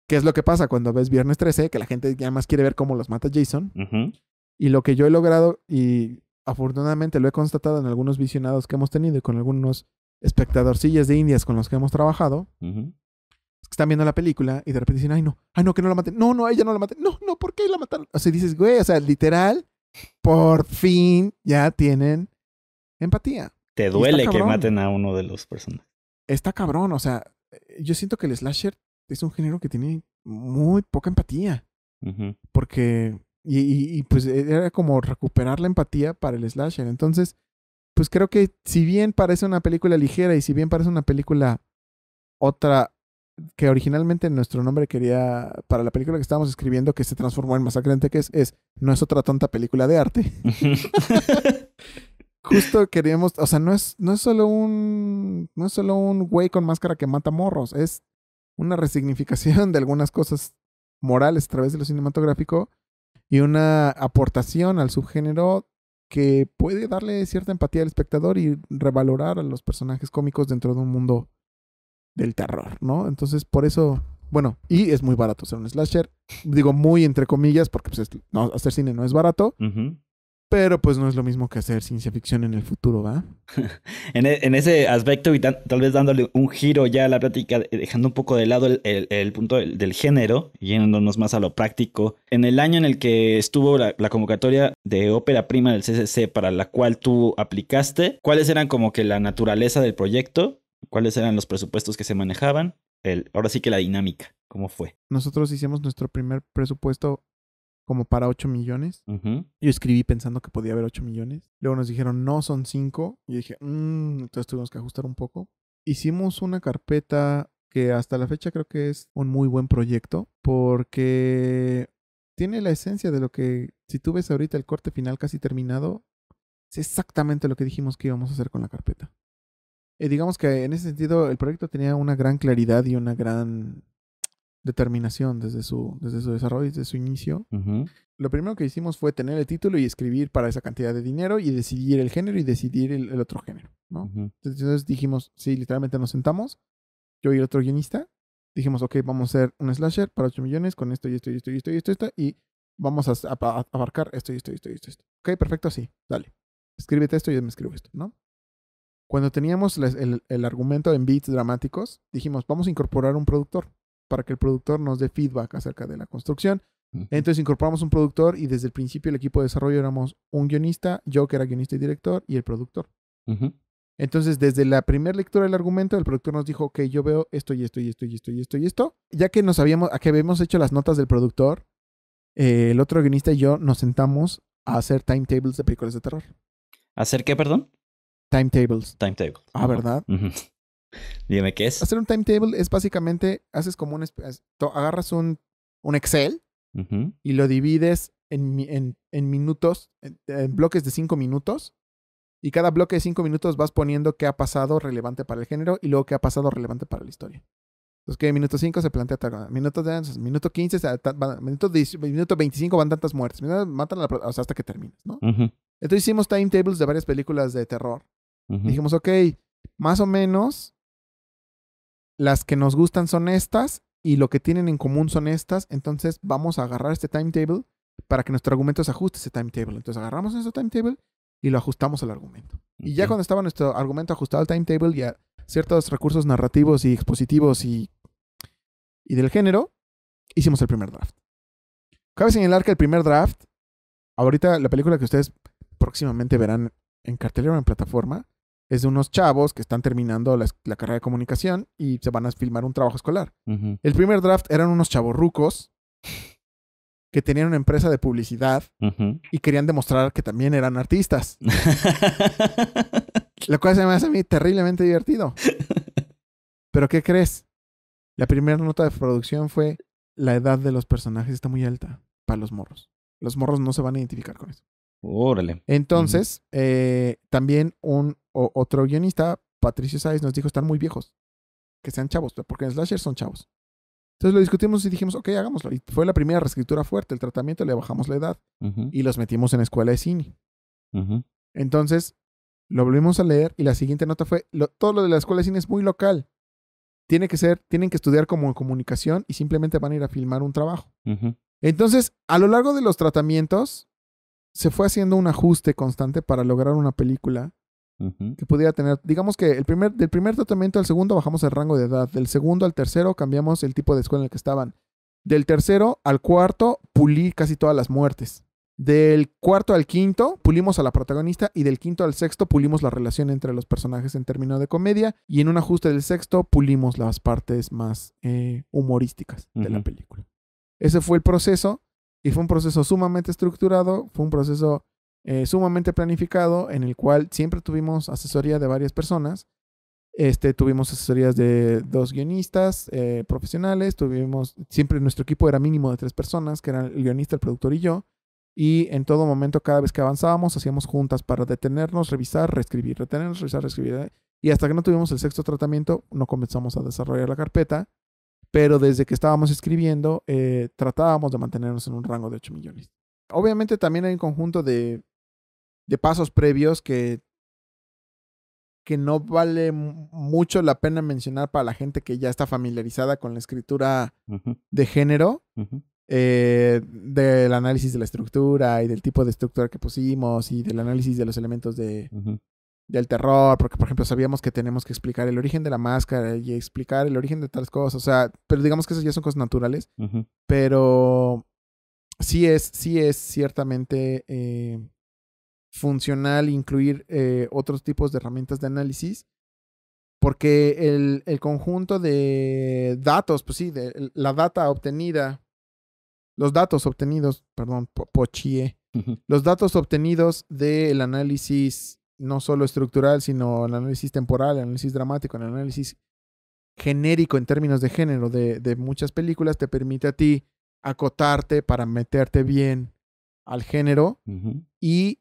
que es lo que pasa cuando ves Viernes 13, que la gente ya más quiere ver cómo los mata Jason. Y lo que yo he logrado, y afortunadamente lo he constatado en algunos visionados que hemos tenido y con algunos espectadorcillas de indias con los que hemos trabajado, están viendo la película y de repente dicen, ay no, ay no, que no la maten, no, no, ella no la maten, no, no, ¿por qué la mataron? O sea, dices, güey, o sea, literal, por fin ya tienen empatía. Te duele que maten a uno de los personajes. Está cabrón, o sea, yo siento que el slasher es un género que tiene muy poca empatía. Porque y, y, pues e, era como recuperar la empatía para el slasher. Entonces, pues creo que si bien parece una película ligera y si bien parece una película otra que originalmente nuestro nombre quería para la película que estábamos escribiendo que se transformó en Masacre en Teques es no es otra tonta película de arte. [laughs] Justo queríamos, o sea, no es no es solo un no es solo un güey con máscara que mata morros, es una resignificación de algunas cosas morales a través de lo cinematográfico y una aportación al subgénero que puede darle cierta empatía al espectador y revalorar a los personajes cómicos dentro de un mundo del terror, ¿no? Entonces, por eso, bueno, y es muy barato ser un slasher. Digo muy entre comillas, porque pues, no, hacer cine no es barato. Pero pues no es lo mismo que hacer ciencia ficción en el futuro, ¿va? [laughs] E, en, ese aspecto y tal, vez dándole un giro ya a la plática, eh, dejando un poco de lado el, punto del, género, yéndonos más a lo práctico. En el año en el que estuvo la, convocatoria de ópera prima del CCC para la cual tú aplicaste, ¿cuáles eran como que la naturaleza del proyecto? ¿Cuáles eran los presupuestos que se manejaban? El, ahora sí que la dinámica, ¿cómo fue? Nosotros hicimos nuestro primer presupuesto como para 8 millones. Yo escribí pensando que podía haber 8 millones. Luego nos dijeron, no, son 5. Y dije, mm, entonces tuvimos que ajustar un poco. Hicimos una carpeta que hasta la fecha creo que es un muy buen proyecto porque tiene la esencia de lo que, si tú ves ahorita el corte final casi terminado, es exactamente lo que dijimos que íbamos a hacer con la carpeta. Y eh, digamos que en ese sentido el proyecto tenía una gran claridad y una gran determinación desde su, desde su desarrollo, desde su inicio. Lo primero que hicimos fue tener el título y escribir para esa cantidad de dinero y decidir el género y decidir el, otro género, Entonces dijimos, sí, literalmente nos sentamos, yo y el otro guionista, dijimos, ok, vamos a hacer un slasher para 8 millones con esto y esto y esto y esto y esto, y, esto, y vamos a, a, abarcar esto y esto y esto y esto, Ok, perfecto, sí, dale. Escríbete esto y yo me escribo esto, ¿no? Cuando teníamos el, el, el argumento en beats dramáticos, dijimos, vamos a incorporar un productor para que el productor nos dé feedback acerca de la construcción. Entonces incorporamos un productor y desde el principio el equipo de desarrollo éramos un guionista, yo que era guionista y director y el productor. Entonces, desde la primera lectura del argumento, el productor nos dijo, ok, yo veo esto y esto y esto y esto y esto y esto. Ya que nos habíamos, a que habíamos hecho las notas del productor, eh, el otro guionista y yo nos sentamos a hacer timetables de películas de terror. ¿Hacer qué, perdón? Timetables. Timetable. Ah, ¿verdad? Ajá Dime qué es. Hacer un timetable es básicamente, haces como un, agarras un, un Excel y lo divides en, en, en minutos, en, bloques de cinco minutos. Y cada bloque de cinco minutos vas poniendo qué ha pasado relevante para el género y luego qué ha pasado relevante para la historia. Entonces, que minuto cinco se plantea tal minuto, minuto 15, minuto, minuto 25 van tantas muertes, matan hasta que termines, ¿no? Entonces hicimos timetables de varias películas de terror. Dijimos, ok, más o menos las que nos gustan son estas y lo que tienen en común son estas, entonces vamos a agarrar este timetable para que nuestro argumento se ajuste a ese timetable. Entonces agarramos ese timetable y lo ajustamos al argumento. Y ya cuando estaba nuestro argumento ajustado al timetable y a ciertos recursos narrativos y expositivos y, y del género, hicimos el primer draft. Cabe señalar que el primer draft, ahorita la película que ustedes próximamente verán en cartelera o en plataforma, es de unos chavos que están terminando la, carrera de comunicación y se van a filmar un trabajo escolar. El primer draft eran unos chavos que tenían una empresa de publicidad y querían demostrar que también eran artistas. [laughs] Lo cual se me hace a mí terriblemente divertido. Pero ¿qué crees? La primera nota de producción fue la edad de los personajes está muy alta para los morros. Los morros no se van a identificar con eso. Órale. Entonces, eh, también un otro guionista, Patricio Sáez, nos dijo, están muy viejos, que sean chavos, porque en Slasher son chavos. Entonces lo discutimos y dijimos, ok, hagámoslo. Y fue la primera reescritura fuerte, el tratamiento, le bajamos la edad y los metimos en escuela de cine. Entonces, lo volvimos a leer y la siguiente nota fue, todo lo de la escuela de cine es muy local. Tiene que ser, tienen que estudiar como comunicación y simplemente van a ir a filmar un trabajo. Entonces, a lo largo de los tratamientos, se fue haciendo un ajuste constante para lograr una película que pudiera tener, digamos que el primer, del primer tratamiento al segundo bajamos el rango de edad, del segundo al tercero cambiamos el tipo de escuela en el que estaban, del tercero al cuarto pulí casi todas las muertes, del cuarto al quinto pulimos a la protagonista y del quinto al sexto pulimos la relación entre los personajes en términos de comedia y en un ajuste del sexto pulimos las partes más eh, humorísticas de la película. Ese fue el proceso y fue un proceso sumamente estructurado, fue un proceso eh, sumamente planificado en el cual siempre tuvimos asesoría de varias personas. Este, tuvimos asesorías de dos guionistas eh, profesionales, tuvimos, siempre nuestro equipo era mínimo de tres personas, que eran el guionista, el productor y yo, y en todo momento, cada vez que avanzábamos, hacíamos juntas para detenernos, revisar, reescribir, detenernos revisar, reescribir, y hasta que no tuvimos el sexto tratamiento, no comenzamos a desarrollar la carpeta pero desde que estábamos escribiendo eh, tratábamos de mantenernos en un rango de 8 millones. Obviamente también hay un conjunto de, pasos previos que, que no vale mucho la pena mencionar para la gente que ya está familiarizada con la escritura de género, eh, del análisis de la estructura y del tipo de estructura que pusimos y del análisis de los elementos de, del terror, porque por ejemplo sabíamos que tenemos que explicar el origen de la máscara y explicar el origen de tales cosas, o sea, pero digamos que esas ya son cosas naturales, pero sí es, sí es ciertamente eh, funcional incluir eh, otros tipos de herramientas de análisis, porque el, el conjunto de datos, pues sí, de, la data obtenida, los datos obtenidos, perdón, pochie, los datos obtenidos del análisis no solo estructural, sino el análisis temporal, el análisis dramático, el análisis genérico en términos de género de, de muchas películas, te permite a ti acotarte para meterte bien al género y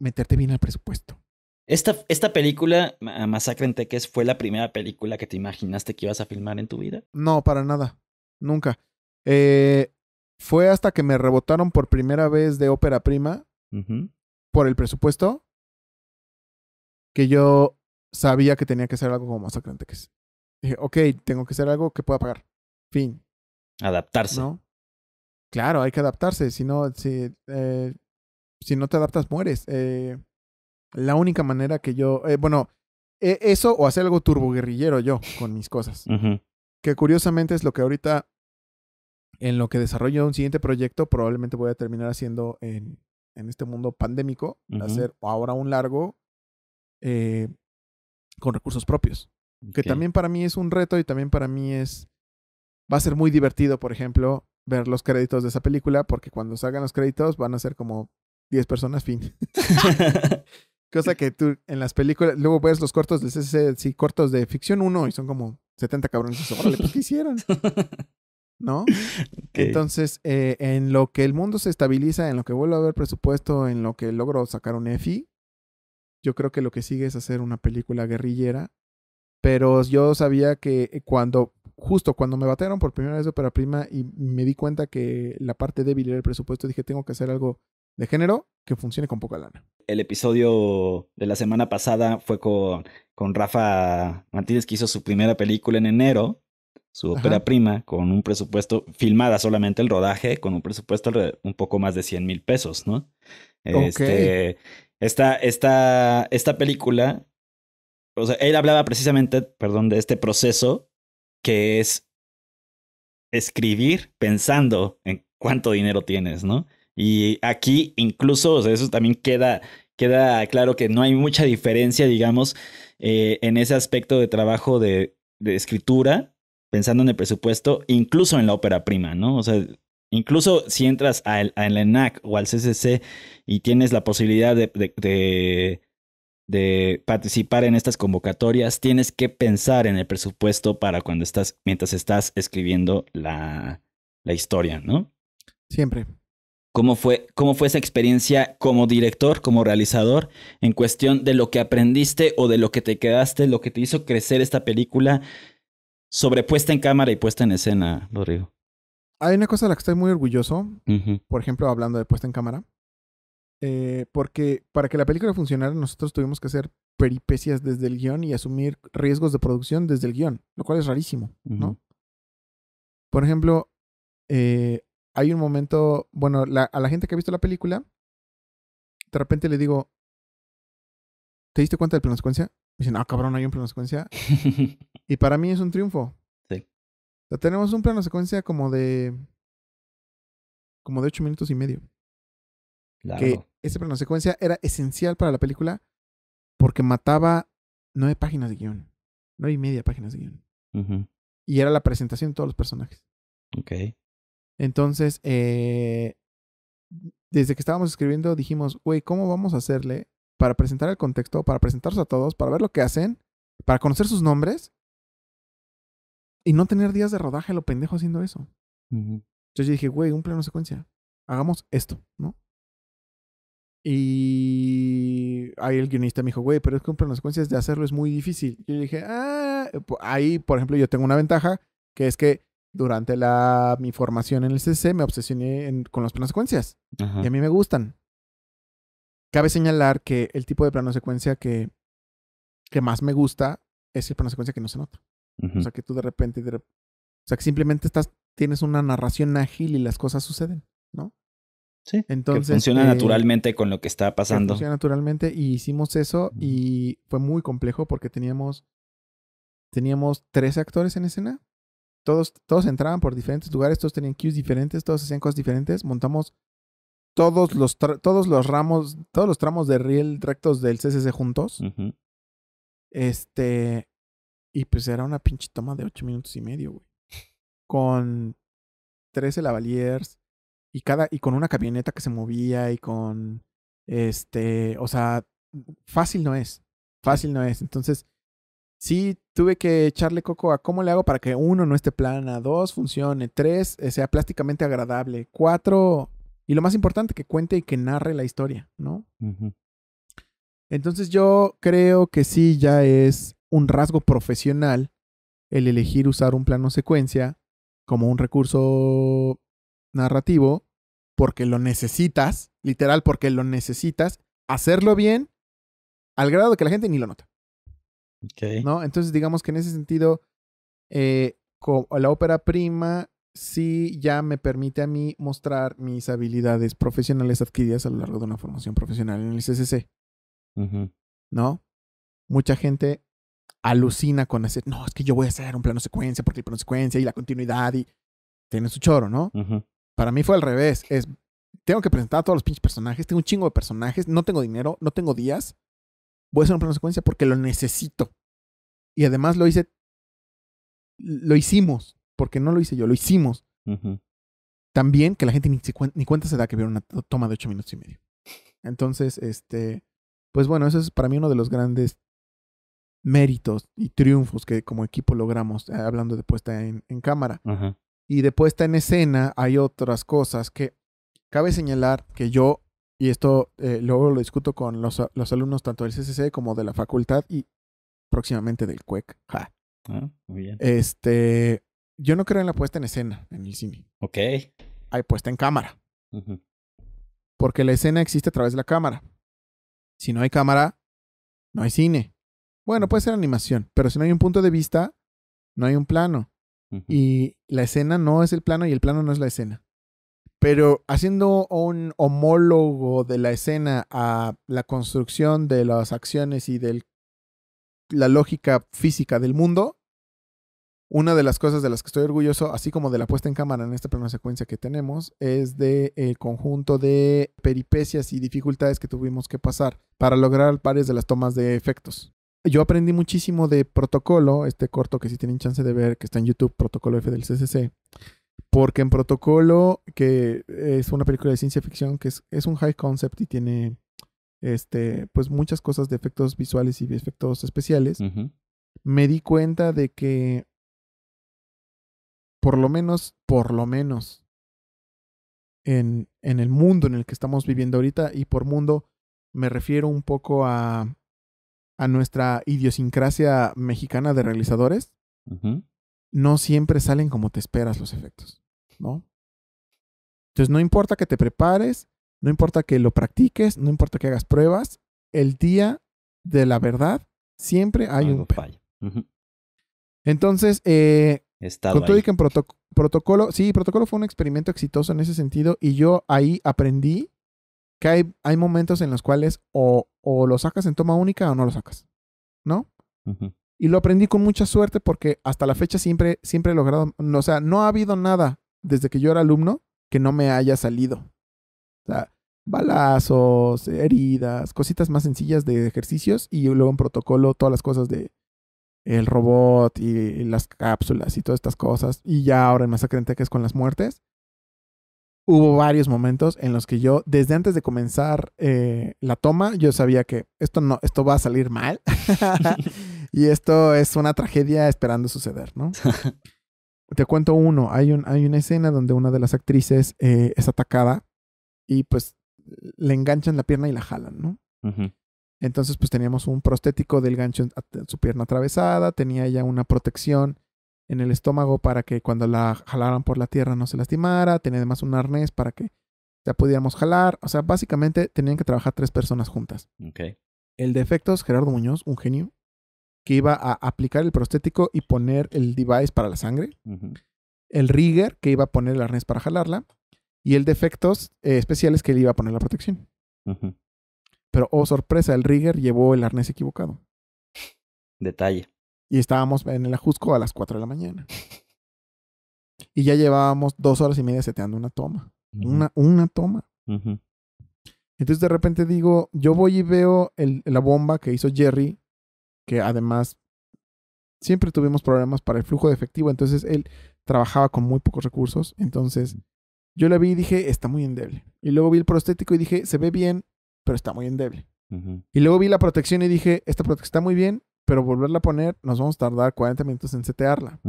meterte bien al presupuesto. Esta, esta película, Masacre en Teques, fue la primera película que te imaginaste que ibas a filmar en tu vida. No, para nada. Nunca. Eh, fue hasta que me rebotaron por primera vez de ópera prima por el presupuesto que yo sabía que tenía que hacer algo como más que Dije, ok, tengo que hacer algo que pueda pagar. Fin. Adaptarse. Claro, hay que adaptarse. Si no, si, eh, si no te adaptas, mueres. Eh, la única manera que yo. Eh, bueno, e, eso o hacer algo turboguerrillero yo con mis cosas. Que curiosamente es lo que ahorita. En lo que desarrollo un siguiente proyecto, probablemente voy a terminar haciendo en, en este mundo pandémico. Hacer ahora un largo eh, con recursos propios. Que también para mí es un reto y también para mí es... Va a ser muy divertido, por ejemplo, ver los créditos de esa película, porque cuando salgan los créditos van a ser como 10 personas fin. [laughs] [laughs] Cosa que tú en las películas, luego ves los cortos de CC, sí, cortos de ficción 1 y son como 70 cabrones. Órale, pues, ¿qué hicieron? [laughs] ¿No? Entonces, eh, en lo que el mundo se estabiliza, en lo que vuelvo a haber presupuesto, en lo que logro sacar un EFI, yo creo que lo que sigue es hacer una película guerrillera. Pero yo sabía que eh, cuando, justo cuando me batearon por primera vez de Opera Prima y me di cuenta que la parte débil era el presupuesto, dije, tengo que hacer algo de género que funcione con poca lana. El episodio de la semana pasada fue con, con Rafa Martínez, que hizo su primera película en enero, su opera prima, con un presupuesto, filmada solamente el rodaje, con un presupuesto de un poco más de 100 mil pesos, ¿no? Este, esta, esta, esta película, o sea, él hablaba precisamente, perdón, de este proceso que es escribir pensando en cuánto dinero tienes, ¿no? Y aquí incluso, o sea, eso también queda, queda claro que no hay mucha diferencia, digamos, eh, en ese aspecto de trabajo de, de escritura, pensando en el presupuesto, incluso en la ópera prima, ¿no? O sea, Incluso si entras al, ENAC o al CCC y tienes la posibilidad de, de, participar en estas convocatorias, tienes que pensar en el presupuesto para cuando estás, mientras estás escribiendo la, la historia, ¿no? Siempre. ¿Cómo fue, ¿Cómo fue esa experiencia como director, como realizador, en cuestión de lo que aprendiste o de lo que te quedaste, lo que te hizo crecer esta película sobrepuesta en cámara y puesta en escena, Rodrigo? hay una cosa de la que estoy muy orgulloso, por ejemplo, hablando de puesta en cámara, eh, porque para que la película funcionara nosotros tuvimos que hacer peripecias desde el guión y asumir riesgos de producción desde el guión, lo cual es rarísimo, ¿no? Por ejemplo, eh, hay un momento, bueno, a la gente que ha visto la película, de repente le digo, ¿te diste cuenta del plano secuencia? Me dicen, ah, cabrón, hay un plano secuencia. [laughs] y para mí es un triunfo, tenemos un plano secuencia como de. como de ocho minutos y medio. Claro. Que ese plano secuencia era esencial para la película porque mataba nueve páginas de guión. Nueve y media páginas de guión. Y era la presentación de todos los personajes. Ok. Entonces, eh, desde que estábamos escribiendo, dijimos, güey, ¿cómo vamos a hacerle para presentar el contexto, para presentarse a todos, para ver lo que hacen, para conocer sus nombres y no tener días de rodaje lo pendejo haciendo eso. Entonces yo dije, güey, un plano secuencia. Hagamos esto, ¿no? Y ahí el guionista me dijo, güey, pero es que un plano secuencia de hacerlo es muy difícil. yo dije, ah, ahí, por ejemplo, yo tengo una ventaja, que es que durante la, mi formación en el CC me obsesioné con los planos secuencias. Y a mí me gustan. Cabe señalar que el tipo de plano secuencia que, que más me gusta es el plano secuencia que no se nota. O sea, que tú de repente, o sea, que simplemente estás, tienes una narración ágil y las cosas suceden, ¿no? Sí. Entonces, funciona eh, naturalmente con lo que está pasando. funciona naturalmente y hicimos eso y fue muy complejo porque teníamos teníamos 13 actores en escena. Todos todos entraban por diferentes lugares, todos tenían cues diferentes, todos hacían cosas diferentes. Montamos todos los todos los ramos, todos los tramos de reel rectos del CCC juntos. Este y pues era una pinche toma de ocho minutos y medio, güey. Con trece lavaliers y cada y con una camioneta que se movía y con este, o sea, fácil no es. Fácil no es. Entonces, sí tuve que echarle coco a cómo le hago para que uno no esté plana, dos funcione, tres eh, sea plásticamente agradable, cuatro y lo más importante que cuente y que narre la historia, ¿no? Entonces yo creo que sí ya es un rasgo profesional el elegir usar un plano secuencia como un recurso narrativo porque lo necesitas, literal porque lo necesitas, hacerlo bien al grado que la gente ni lo nota. ¿No? Entonces digamos que en ese sentido eh, la ópera prima sí ya me permite a mí mostrar mis habilidades profesionales adquiridas a lo largo de una formación profesional en el CCC. ¿No? Mucha gente alucina con ese, no, es que yo voy a hacer un plano secuencia porque el plano secuencia y la continuidad y tiene su choro, ¿no? Para mí fue al revés, es, tengo que presentar a todos los pinches personajes, tengo un chingo de personajes, no tengo dinero, no tengo días, voy a hacer un plano secuencia porque lo necesito. Y además lo hice, lo hicimos, porque no lo hice yo, lo hicimos. También que la gente ni, ni cuenta se da que vieron una toma de ocho minutos y medio. Entonces, este, pues bueno, eso es para mí uno de los grandes méritos y triunfos que como equipo logramos, eh, hablando de puesta en, cámara. Y de puesta en escena hay otras cosas que cabe señalar que yo, y esto eh, luego lo discuto con los, los, alumnos tanto del CCC como de la facultad y próximamente del CUEC. E ah, este, yo no creo en la puesta en escena en el cine. Ok. Hay puesta en cámara. Porque la escena existe a través de la cámara. Si no hay cámara, no hay cine. Bueno, puede ser animación, pero si no hay un punto de vista, no hay un plano. Y la escena no es el plano y el plano no es la escena. Pero haciendo un homólogo de la escena a la construcción de las acciones y de la lógica física del mundo, una de las cosas de las que estoy orgulloso, así como de la puesta en cámara en esta primera secuencia que tenemos, es del eh, conjunto de peripecias y dificultades que tuvimos que pasar para lograr varias de las tomas de efectos yo aprendí muchísimo de protocolo, este corto que si sí tienen chance de ver, que está en YouTube, Protocolo F del CCC, porque en protocolo, que es una película de ciencia ficción, que es, un high concept y tiene este, pues muchas cosas de efectos visuales y efectos especiales, me di cuenta de que por lo menos, por lo menos, en el mundo en el que estamos viviendo ahorita, y por mundo me refiero un poco a a nuestra idiosincrasia mexicana de realizadores, no siempre salen como te esperas los efectos, ¿no? Entonces, no importa que te prepares, no importa que lo practiques, no importa que hagas pruebas, el día de la verdad siempre hay un fallo. Entonces, eh, con todo y que en protocolo, sí, protocolo fue un experimento exitoso en ese sentido y yo ahí aprendí hay, hay momentos en los cuales o, o, lo sacas en toma única o no lo sacas, ¿no? Y lo aprendí con mucha suerte porque hasta la fecha siempre, siempre he logrado, o sea, no ha habido nada desde que yo era alumno que no me haya salido. O sea, balazos, heridas, cositas más sencillas de ejercicios y luego en protocolo todas las cosas de el robot y las cápsulas y todas estas cosas. Y ya ahora en Masacre que es con las muertes hubo varios momentos en los que yo, desde antes de comenzar eh, la toma, yo sabía que esto no, esto va a salir mal. [laughs] y esto es una tragedia esperando suceder, ¿no? [laughs] Te cuento uno. Hay, un, hay una escena donde una de las actrices eh, es atacada y pues le enganchan la pierna y la jalan, ¿no? Entonces, pues teníamos un prostético del gancho en su pierna atravesada, tenía ya una protección en el estómago para que cuando la jalaran por la tierra no se lastimara, tenía además un arnés para que ya pudiéramos jalar, o sea, básicamente tenían que trabajar tres personas juntas. El defecto es Gerardo Muñoz, un genio, que iba a aplicar el prostético y poner el device para la sangre. El rigger, que iba a poner el arnés para jalarla. Y el Defectos, especial eh, especiales, que le iba a poner la protección. Pero, oh sorpresa, el rigger llevó el arnés equivocado. Detalle. Y estábamos en el Ajusco a las 4 de la mañana. Y ya llevábamos dos horas y media seteando una toma. una, una toma. Entonces de repente digo, yo voy y veo el, la bomba que hizo Jerry, que además siempre tuvimos problemas para el flujo de efectivo, entonces él trabajaba con muy pocos recursos, entonces yo la vi y dije, está muy endeble. Y luego vi el prostético y dije, se ve bien, pero está muy endeble. Y luego vi la protección y dije, esta protección está muy bien, pero volverla a poner, nos vamos a tardar 40 minutos en setearla.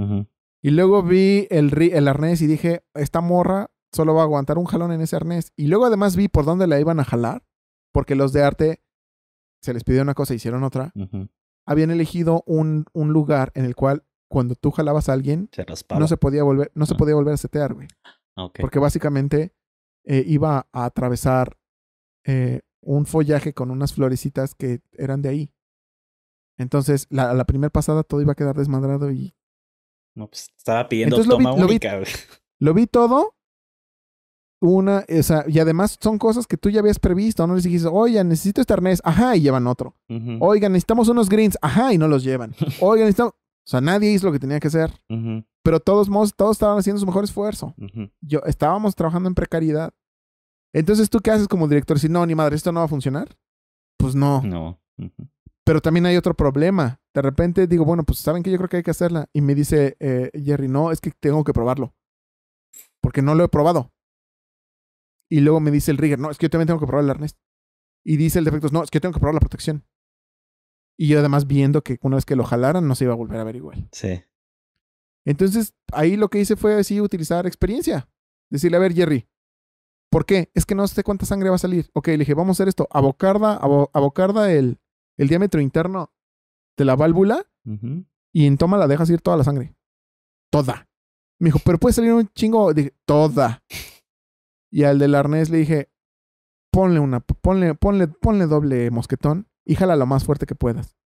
Y luego vi el, el arnés y dije, esta morra solo va a aguantar un jalón en ese arnés. Y luego además vi por dónde la iban a jalar, porque los de arte se les pidió una cosa y e hicieron otra. Habían elegido un, un, lugar en el cual cuando tú jalabas a alguien, no se podía volver, no se ah. podía volver a setear, güey. Porque básicamente eh, iba a atravesar eh, un follaje con unas florecitas que eran de ahí. Entonces, la, la primera pasada todo iba a quedar desmadrado y. No, pues estaba pidiendo toma lo vi, única, lo vi, todo. Una, o sea, y además son cosas que tú ya habías previsto, ¿no? Les dijiste, oiga, necesito este arnés, ajá, y llevan otro. Oigan, necesitamos unos greens, ajá, y no los llevan. [laughs] Oigan, necesitamos. O sea, nadie hizo lo que tenía que hacer. Pero todos, todos estaban haciendo su mejor esfuerzo. Yo, estábamos trabajando en precariedad. Entonces, ¿tú qué haces como director? Si no, ni madre, esto no va a funcionar. Pues no. No. Pero también hay otro problema. De repente digo, bueno, pues saben que yo creo que hay que hacerla. Y me dice eh, Jerry, no, es que tengo que probarlo. Porque no lo he probado. Y luego me dice el rigger, no, es que yo también tengo que probar el arnés. Y dice el defecto, no, es que yo tengo que probar la protección. Y yo además viendo que una vez que lo jalaran no se iba a volver a ver igual. Sí. Entonces ahí lo que hice fue así utilizar experiencia. Decirle, a ver, Jerry, ¿por qué? Es que no sé cuánta sangre va a salir. Ok, le dije, vamos a hacer esto. Abocarda, abocarda el, el diámetro interno de la válvula y en toma la dejas ir toda la sangre. Toda. Me dijo, pero puede salir un chingo. Dije, toda. Y al del arnés le dije, ponle una, ponle, ponle, ponle doble mosquetón y jala lo más fuerte que puedas.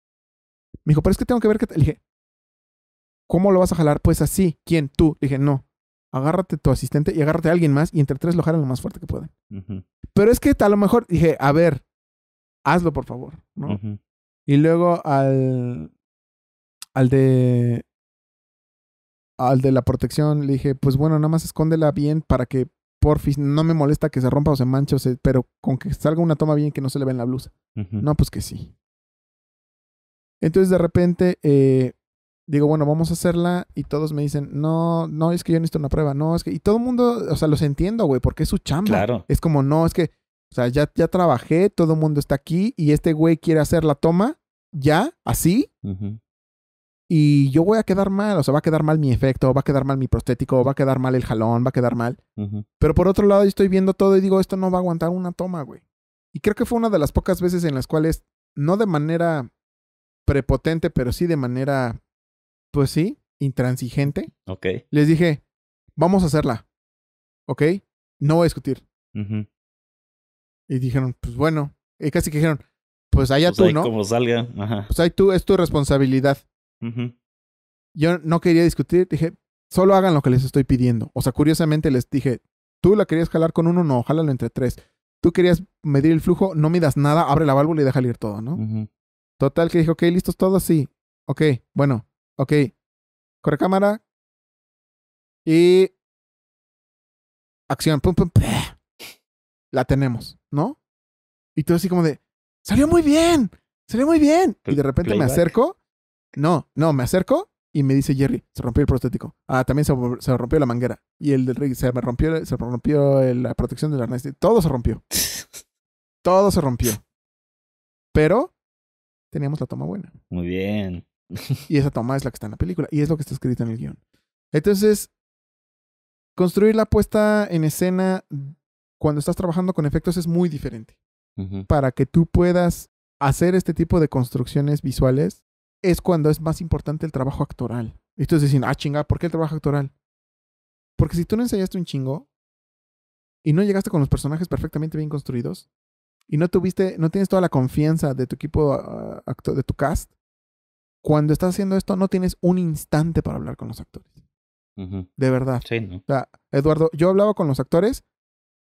Me dijo, pero es que tengo que ver que. Le dije, ¿cómo lo vas a jalar? Pues así. ¿Quién? Tú. Le dije, no. Agárrate tu asistente y agárrate a alguien más y entre tres lo jalan lo más fuerte que puedan. Pero es que a lo mejor dije, a ver, hazlo por favor, ¿no? Y luego al, al de al de la protección le dije, pues bueno, nada más escóndela bien para que por fin, no me molesta que se rompa o se manche, pero con que salga una toma bien que no se le vea en la blusa. No, pues que sí. Entonces de repente eh, digo, bueno, vamos a hacerla y todos me dicen, no, no, es que yo necesito una prueba, no, es que, y todo el mundo, o sea, los entiendo, güey, porque es su chamba. Claro. Es como, no, es que o sea, ya, ya trabajé, todo el mundo está aquí y este güey quiere hacer la toma ya, así. Y yo voy a quedar mal, o sea, va a quedar mal mi efecto, va a quedar mal mi prostético, va a quedar mal el jalón, va a quedar mal. Pero por otro lado, yo estoy viendo todo y digo, esto no va a aguantar una toma, güey. Y creo que fue una de las pocas veces en las cuales, no de manera prepotente, pero sí de manera, pues sí, intransigente. Les dije, vamos a hacerla. ¿Ok? No voy a discutir. Ajá. Y dijeron, pues bueno, y casi que dijeron, pues allá pues, tú, ¿no? Como salga, Pues ahí tú, es tu responsabilidad. Yo no quería discutir, dije, solo hagan lo que les estoy pidiendo. O sea, curiosamente les dije, tú la querías jalar con uno, no, jálalo entre tres. Tú querías medir el flujo, no midas nada, abre la válvula y deja ir todo, ¿no? Total que dije, ok, listos todo sí. Ok, bueno, ok. Corre cámara. Y acción, pum, pum. La tenemos. ¿no? Y todo así como de, salió muy bien, salió muy bien. Y de repente me acerco, no, no, me acerco y me dice Jerry, se rompió el prostético. Ah, también se, se rompió la manguera. Y el del rig, se me rompió, se rompió la protección del arnés. Todo se rompió. [laughs] Todo se rompió. Pero teníamos la toma buena. Muy bien. y esa toma es la que está en la película. Y es lo que está escrito en el guión. Entonces, construir la puesta en escena cuando estás trabajando con efectos es muy diferente. Para que tú puedas hacer este tipo de construcciones visuales es cuando es más importante el trabajo actoral. Y tú dicen, ah, chinga, ¿por qué el trabajo actoral? Porque si tú no ensayaste un chingo y no llegaste con los personajes perfectamente bien construidos y no tuviste, no tienes toda la confianza de tu equipo, ah, ah, de tu cast, cuando estás haciendo esto no tienes un instante para hablar con los actores. De verdad. Sí, Eduardo, yo hablaba con los actores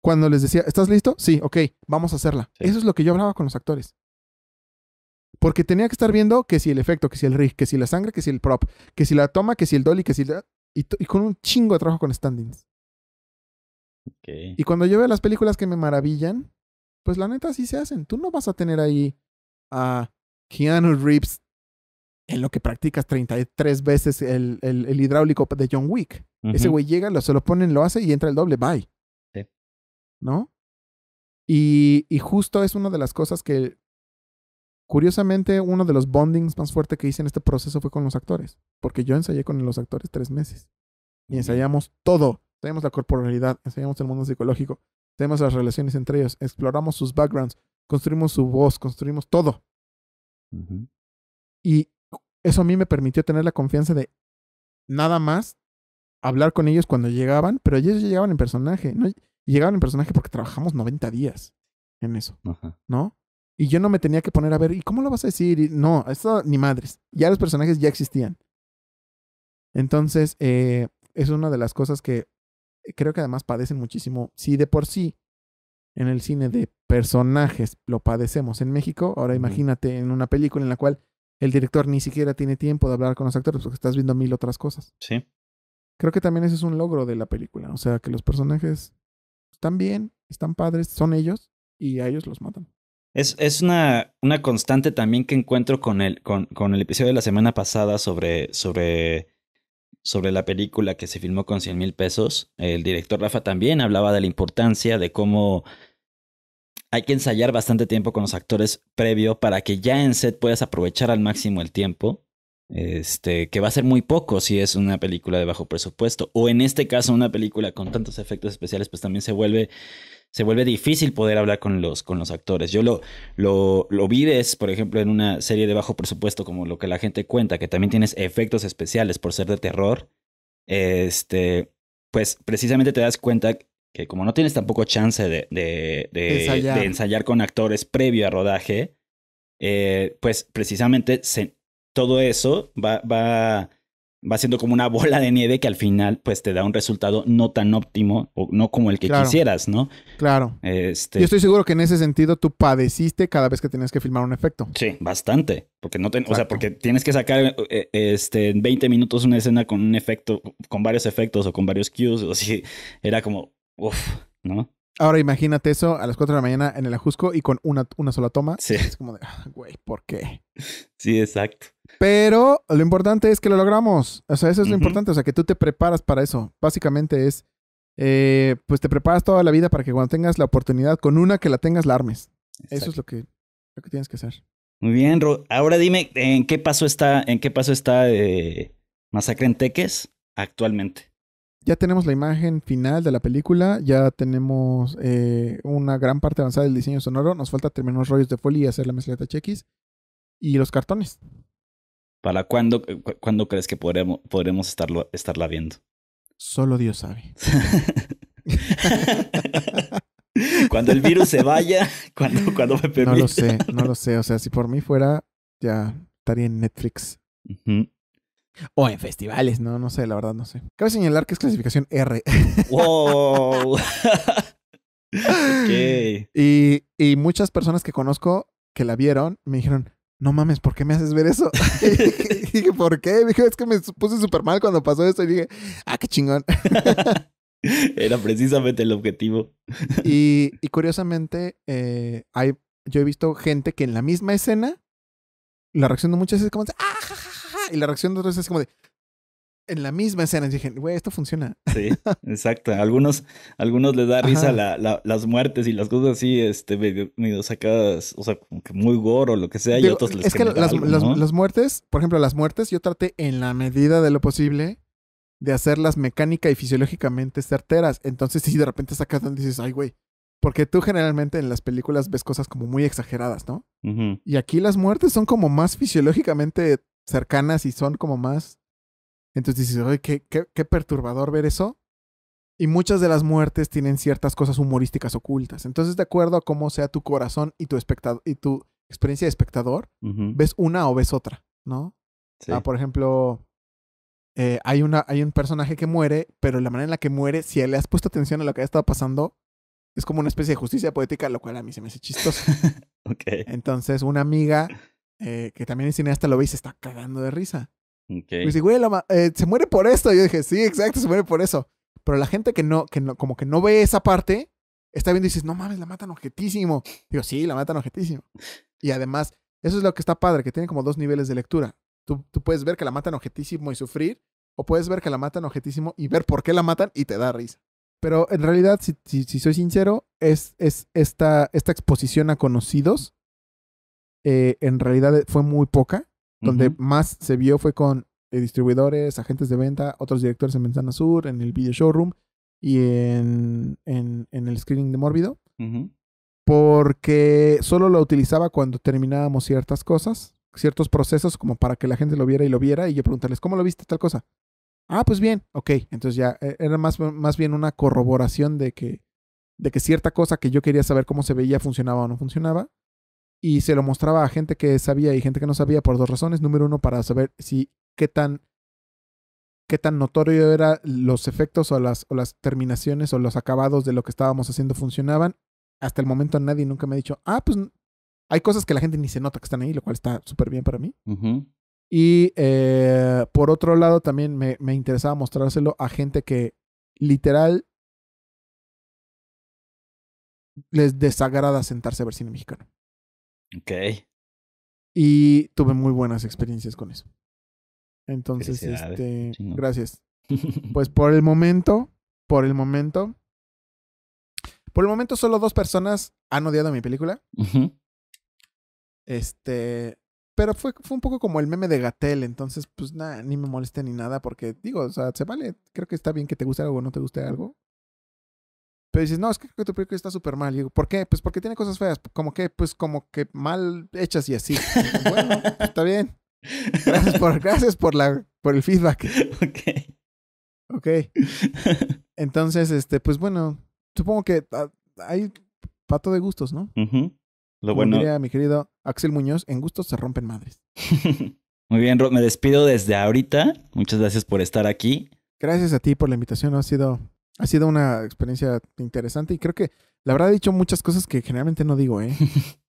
cuando les decía, ¿estás listo? Sí, ok, vamos a hacerla. Eso es lo que yo hablaba con los actores. Porque tenía que estar viendo que si el efecto, que si el rig, que si la sangre, que si el prop, que si la toma, que si el dolly, que si... Y, con un chingo de trabajo con standings. Y cuando yo veo las películas que me maravillan, pues la neta sí se hacen. Tú no vas a tener ahí a Keanu Reeves en lo que practicas 33 veces el, hidráulico de John Wick. Ese güey llega, lo, se lo ponen, lo hace y entra el doble, bye. ¿no? Y, y justo es una de las cosas que, curiosamente, uno de los bondings más fuertes que hice en este proceso fue con los actores, porque yo ensayé con los actores tres meses y ensayamos todo, Tenemos la corporalidad, ensayamos el mundo psicológico, tenemos las relaciones entre ellos, exploramos sus backgrounds, construimos su voz, construimos todo. Y eso a mí me permitió tener la confianza de nada más hablar con ellos cuando llegaban, pero ellos llegaban en personaje. ¿no? Y llegaban en personaje porque trabajamos 90 días en eso, ¿no? Y yo no me tenía que poner a ver, ¿y cómo lo vas a decir? no, eso ni madres. Ya los personajes ya existían. Entonces, eh, es una de las cosas que creo que además padecen muchísimo. Si de por sí en el cine de personajes lo padecemos en México, ahora imagínate en una película en la cual el director ni siquiera tiene tiempo de hablar con los actores porque estás viendo mil otras cosas. Sí. Creo que también eso es un logro de la película, o sea, que los personajes están bien, están padres, son ellos y a ellos los matan. Es, es una, una constante también que encuentro con el, con, el episodio de la semana pasada sobre, sobre, sobre la película que se filmó con 100 mil pesos. El director Rafa también hablaba de la importancia de cómo hay que ensayar bastante tiempo con los actores previo para que ya en set puedas aprovechar al máximo el tiempo. Este, que va a ser muy poco si es una película de bajo presupuesto. O en este caso, una película con tantos efectos especiales, pues también se vuelve se vuelve difícil poder hablar con los, con los actores. Yo lo, lo, lo vives, por ejemplo, en una serie de bajo presupuesto como lo que la gente cuenta, que también tienes efectos especiales por ser de terror, este, pues precisamente te das cuenta que como no tienes tampoco chance de, de, ensayar. con actores previo a rodaje, eh, pues precisamente se, todo eso va, va, va siendo como una bola de nieve que al final pues te da un resultado no tan óptimo o no como el que quisieras, ¿no? Claro. Este Yo estoy seguro que en ese sentido tú padeciste cada vez que tenías que filmar un efecto. Sí, bastante, porque no o sea, porque tienes que sacar eh, este en 20 minutos una escena con un efecto con varios efectos o con varios cues o así era como uff, ¿no? Ahora imagínate eso a las 4 de la mañana en el Ajusco y con una, una sola toma. Sí. Es como de, ah, güey, ¿por qué? Sí, exacto. Pero lo importante es que lo logramos. O sea, eso es lo importante. O sea, que tú te preparas para eso. Básicamente es, eh, pues te preparas toda la vida para que cuando tengas la oportunidad, con una que la tengas, la armes. Eso es lo que, lo que tienes que hacer. Muy bien, Ahora dime, ¿en qué paso está, en qué paso está eh, Masacre en Teques actualmente? Ya tenemos la imagen final de la película, ya tenemos eh, una gran parte avanzada del diseño sonoro, nos falta terminar los rollos de folia y hacer la de chequis y los cartones. ¿Para eh, cuándo, crees que podremos, podremos estarlo, estarla viendo? Solo Dios sabe. [laughs] cuando el virus se vaya, cuando, cuando me No lo sé, no lo sé. O sea, si por mí fuera, ya estaría en Netflix. O en festivales, no, no sé, la verdad no sé. Cabe señalar que es clasificación R. ¡Wow! [laughs] okay. y muchas personas que conozco que la vieron me dijeron, no mames, ¿por qué me haces ver eso? [laughs] [laughs] y dije, ¿por qué? Dije, es que me puse súper mal cuando pasó esto. Y dije, ah, qué chingón. [laughs] Era precisamente el objetivo. y, curiosamente, eh, hay, yo he visto gente que en la misma escena, la reacción de muchas veces es como de, ¡ah, ja, ja, ja! Y la reacción de otras es como de, en la misma escena. Y dije, güey, esto funciona. Sí, exacto. Algunos, algunos les da risa las muertes y las cosas así, este, medio, sacadas, o sea, como que muy gore o lo que sea, y otros les Es que las, muertes, por ejemplo, las muertes, yo traté en la medida de lo posible de hacerlas mecánica y fisiológicamente certeras. Entonces, si de repente sacas donde dices, ay, güey. Porque tú generalmente en las películas ves cosas como muy exageradas, ¿no? Y aquí las muertes son como más fisiológicamente cercanas y son como más entonces dices, oye, qué, perturbador ver eso. Y muchas de las muertes tienen ciertas cosas humorísticas ocultas. Entonces, de acuerdo a cómo sea tu corazón y tu, y tu experiencia de espectador, ves una o ves otra, ¿no? Ah, por ejemplo, eh, hay, una, hay un personaje que muere, pero la manera en la que muere, si le has puesto atención a lo que ha estado pasando, es como una especie de justicia poética, lo cual a mí se me hace chistoso. [laughs] Entonces, una amiga eh, que también es cineasta lo ve y se está cagando de risa. Okay. Pues güey, eh, se muere por esto. Yo dije, sí, exacto, se muere por eso. Pero la gente que no, que no, como que no ve esa parte, está viendo y dices, no mames, la matan objetísimo. Digo, sí, la matan objetísimo. Y además, eso es lo que está padre, que tiene como dos niveles de lectura. Tú, tú puedes ver que la matan objetísimo y sufrir, o puedes ver que la matan objetísimo y ver por qué la matan y te da risa. Pero en realidad, si, soy sincero, es, es esta, esta exposición a conocidos, eh, en realidad eh, fue muy poca donde más se vio fue con eh, distribuidores, agentes de venta, otros directores en Ventana Sur, en el video showroom y en, en, el screening de Mórbido. Porque solo lo utilizaba cuando terminábamos ciertas cosas, ciertos procesos, como para que la gente lo viera y lo viera, y yo preguntarles, ¿cómo lo viste tal cosa? Ah, pues bien, ok. Entonces ya eh, era más, más bien una corroboración de que, de que cierta cosa que yo quería saber cómo se veía funcionaba o no funcionaba y se lo mostraba a gente que sabía y gente que no sabía por dos razones. Número uno, para saber si qué tan qué tan notorio eran los efectos o las, o las terminaciones o los acabados de lo que estábamos haciendo funcionaban. Hasta el momento nadie nunca me ha dicho, ah, pues hay cosas que la gente ni se nota que están ahí, lo cual está súper bien para mí. Y eh, por otro lado, también me, me interesaba mostrárselo a gente que literal les desagrada sentarse a ver cine mexicano. Ok. Y tuve muy buenas experiencias con eso. Entonces, este, gracias. [laughs] Pues por el momento, por el momento, por el momento solo dos personas han odiado mi película. Este, pero fue, fue un poco como el meme de Gatel, entonces pues nada, ni me molesté ni nada porque digo, o sea, se vale, creo que está bien que te guste algo o no te guste algo. Pero dices, no, es que tu película está súper mal. Y digo, ¿por qué? Pues porque tiene cosas feas. Como que, pues como que mal hechas y así. bueno, pues, está bien. Gracias [laughs] por, el feedback. Ok. Ok. Entonces, este, pues bueno, supongo que ah, hay pato de gustos, ¿no? Lo bueno. Diría mi querido Axel Muñoz, en gustos se rompen madres. [laughs] Muy bien, me despido desde ahorita. Muchas gracias por estar aquí. Gracias a ti por la invitación, ha sido ha sido una experiencia interesante y creo que la habrá dicho muchas cosas que generalmente no digo, ¿eh? [laughs]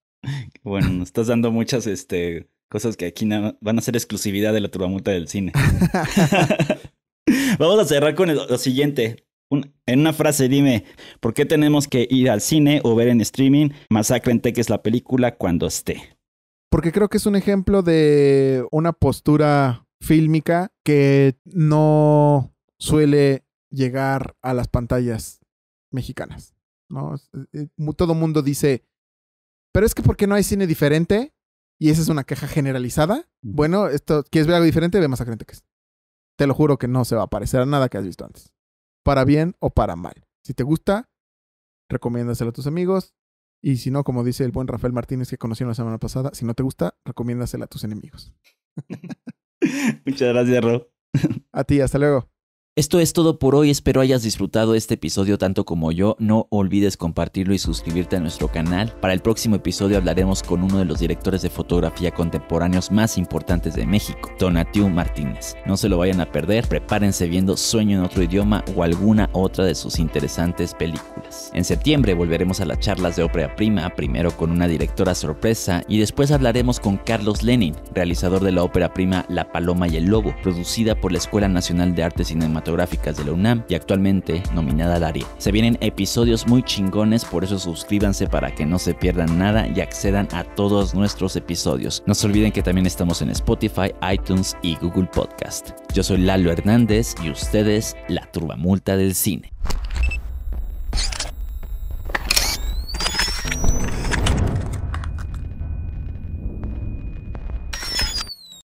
bueno, nos estás dando muchas este, cosas que aquí van a ser exclusividad de la turbamuta del cine. [laughs] Vamos a cerrar con lo siguiente. en una frase, dime, ¿por qué tenemos que ir al cine o ver en streaming Masacre en Teques la película cuando esté? Porque creo que es un ejemplo de una postura fílmica que no suele llegar a las pantallas mexicanas, ¿no? Eh, todo mundo dice, pero es que ¿por qué no hay cine diferente? Y esa es una queja generalizada. Bueno, esto, ¿quieres ver algo diferente? Ve gente que es. Te lo juro que no se va a parecer a nada que has visto antes. Para bien o para mal. Si te gusta, recomiéndaselo a tus amigos. Y si no, como dice el buen Rafael Martínez que conocí la semana pasada, si no te gusta, recomiéndaselo a tus enemigos. [laughs] Muchas gracias, Ro. A ti, hasta luego. Esto es todo por hoy, espero hayas disfrutado este episodio tanto como yo. No olvides compartirlo y suscribirte a nuestro canal. Para el próximo episodio hablaremos con uno de los directores de fotografía contemporáneos más importantes de México, Donatiu Martínez. No se lo vayan a perder, prepárense viendo Sueño en otro idioma o alguna otra de sus interesantes películas. En septiembre volveremos a las charlas de ópera prima, primero con una directora sorpresa y después hablaremos con Carlos Lenin, realizador de la ópera prima La Paloma y el Lobo, producida por la Escuela Nacional de Arte Cinematográfico Gráficas de la UNAM y actualmente nominada al área. Se vienen episodios muy chingones, por eso suscríbanse para que no se pierdan nada y accedan a todos nuestros episodios. No se olviden que también estamos en Spotify, iTunes y Google Podcast. Yo soy Lalo Hernández y ustedes la turba multa del cine.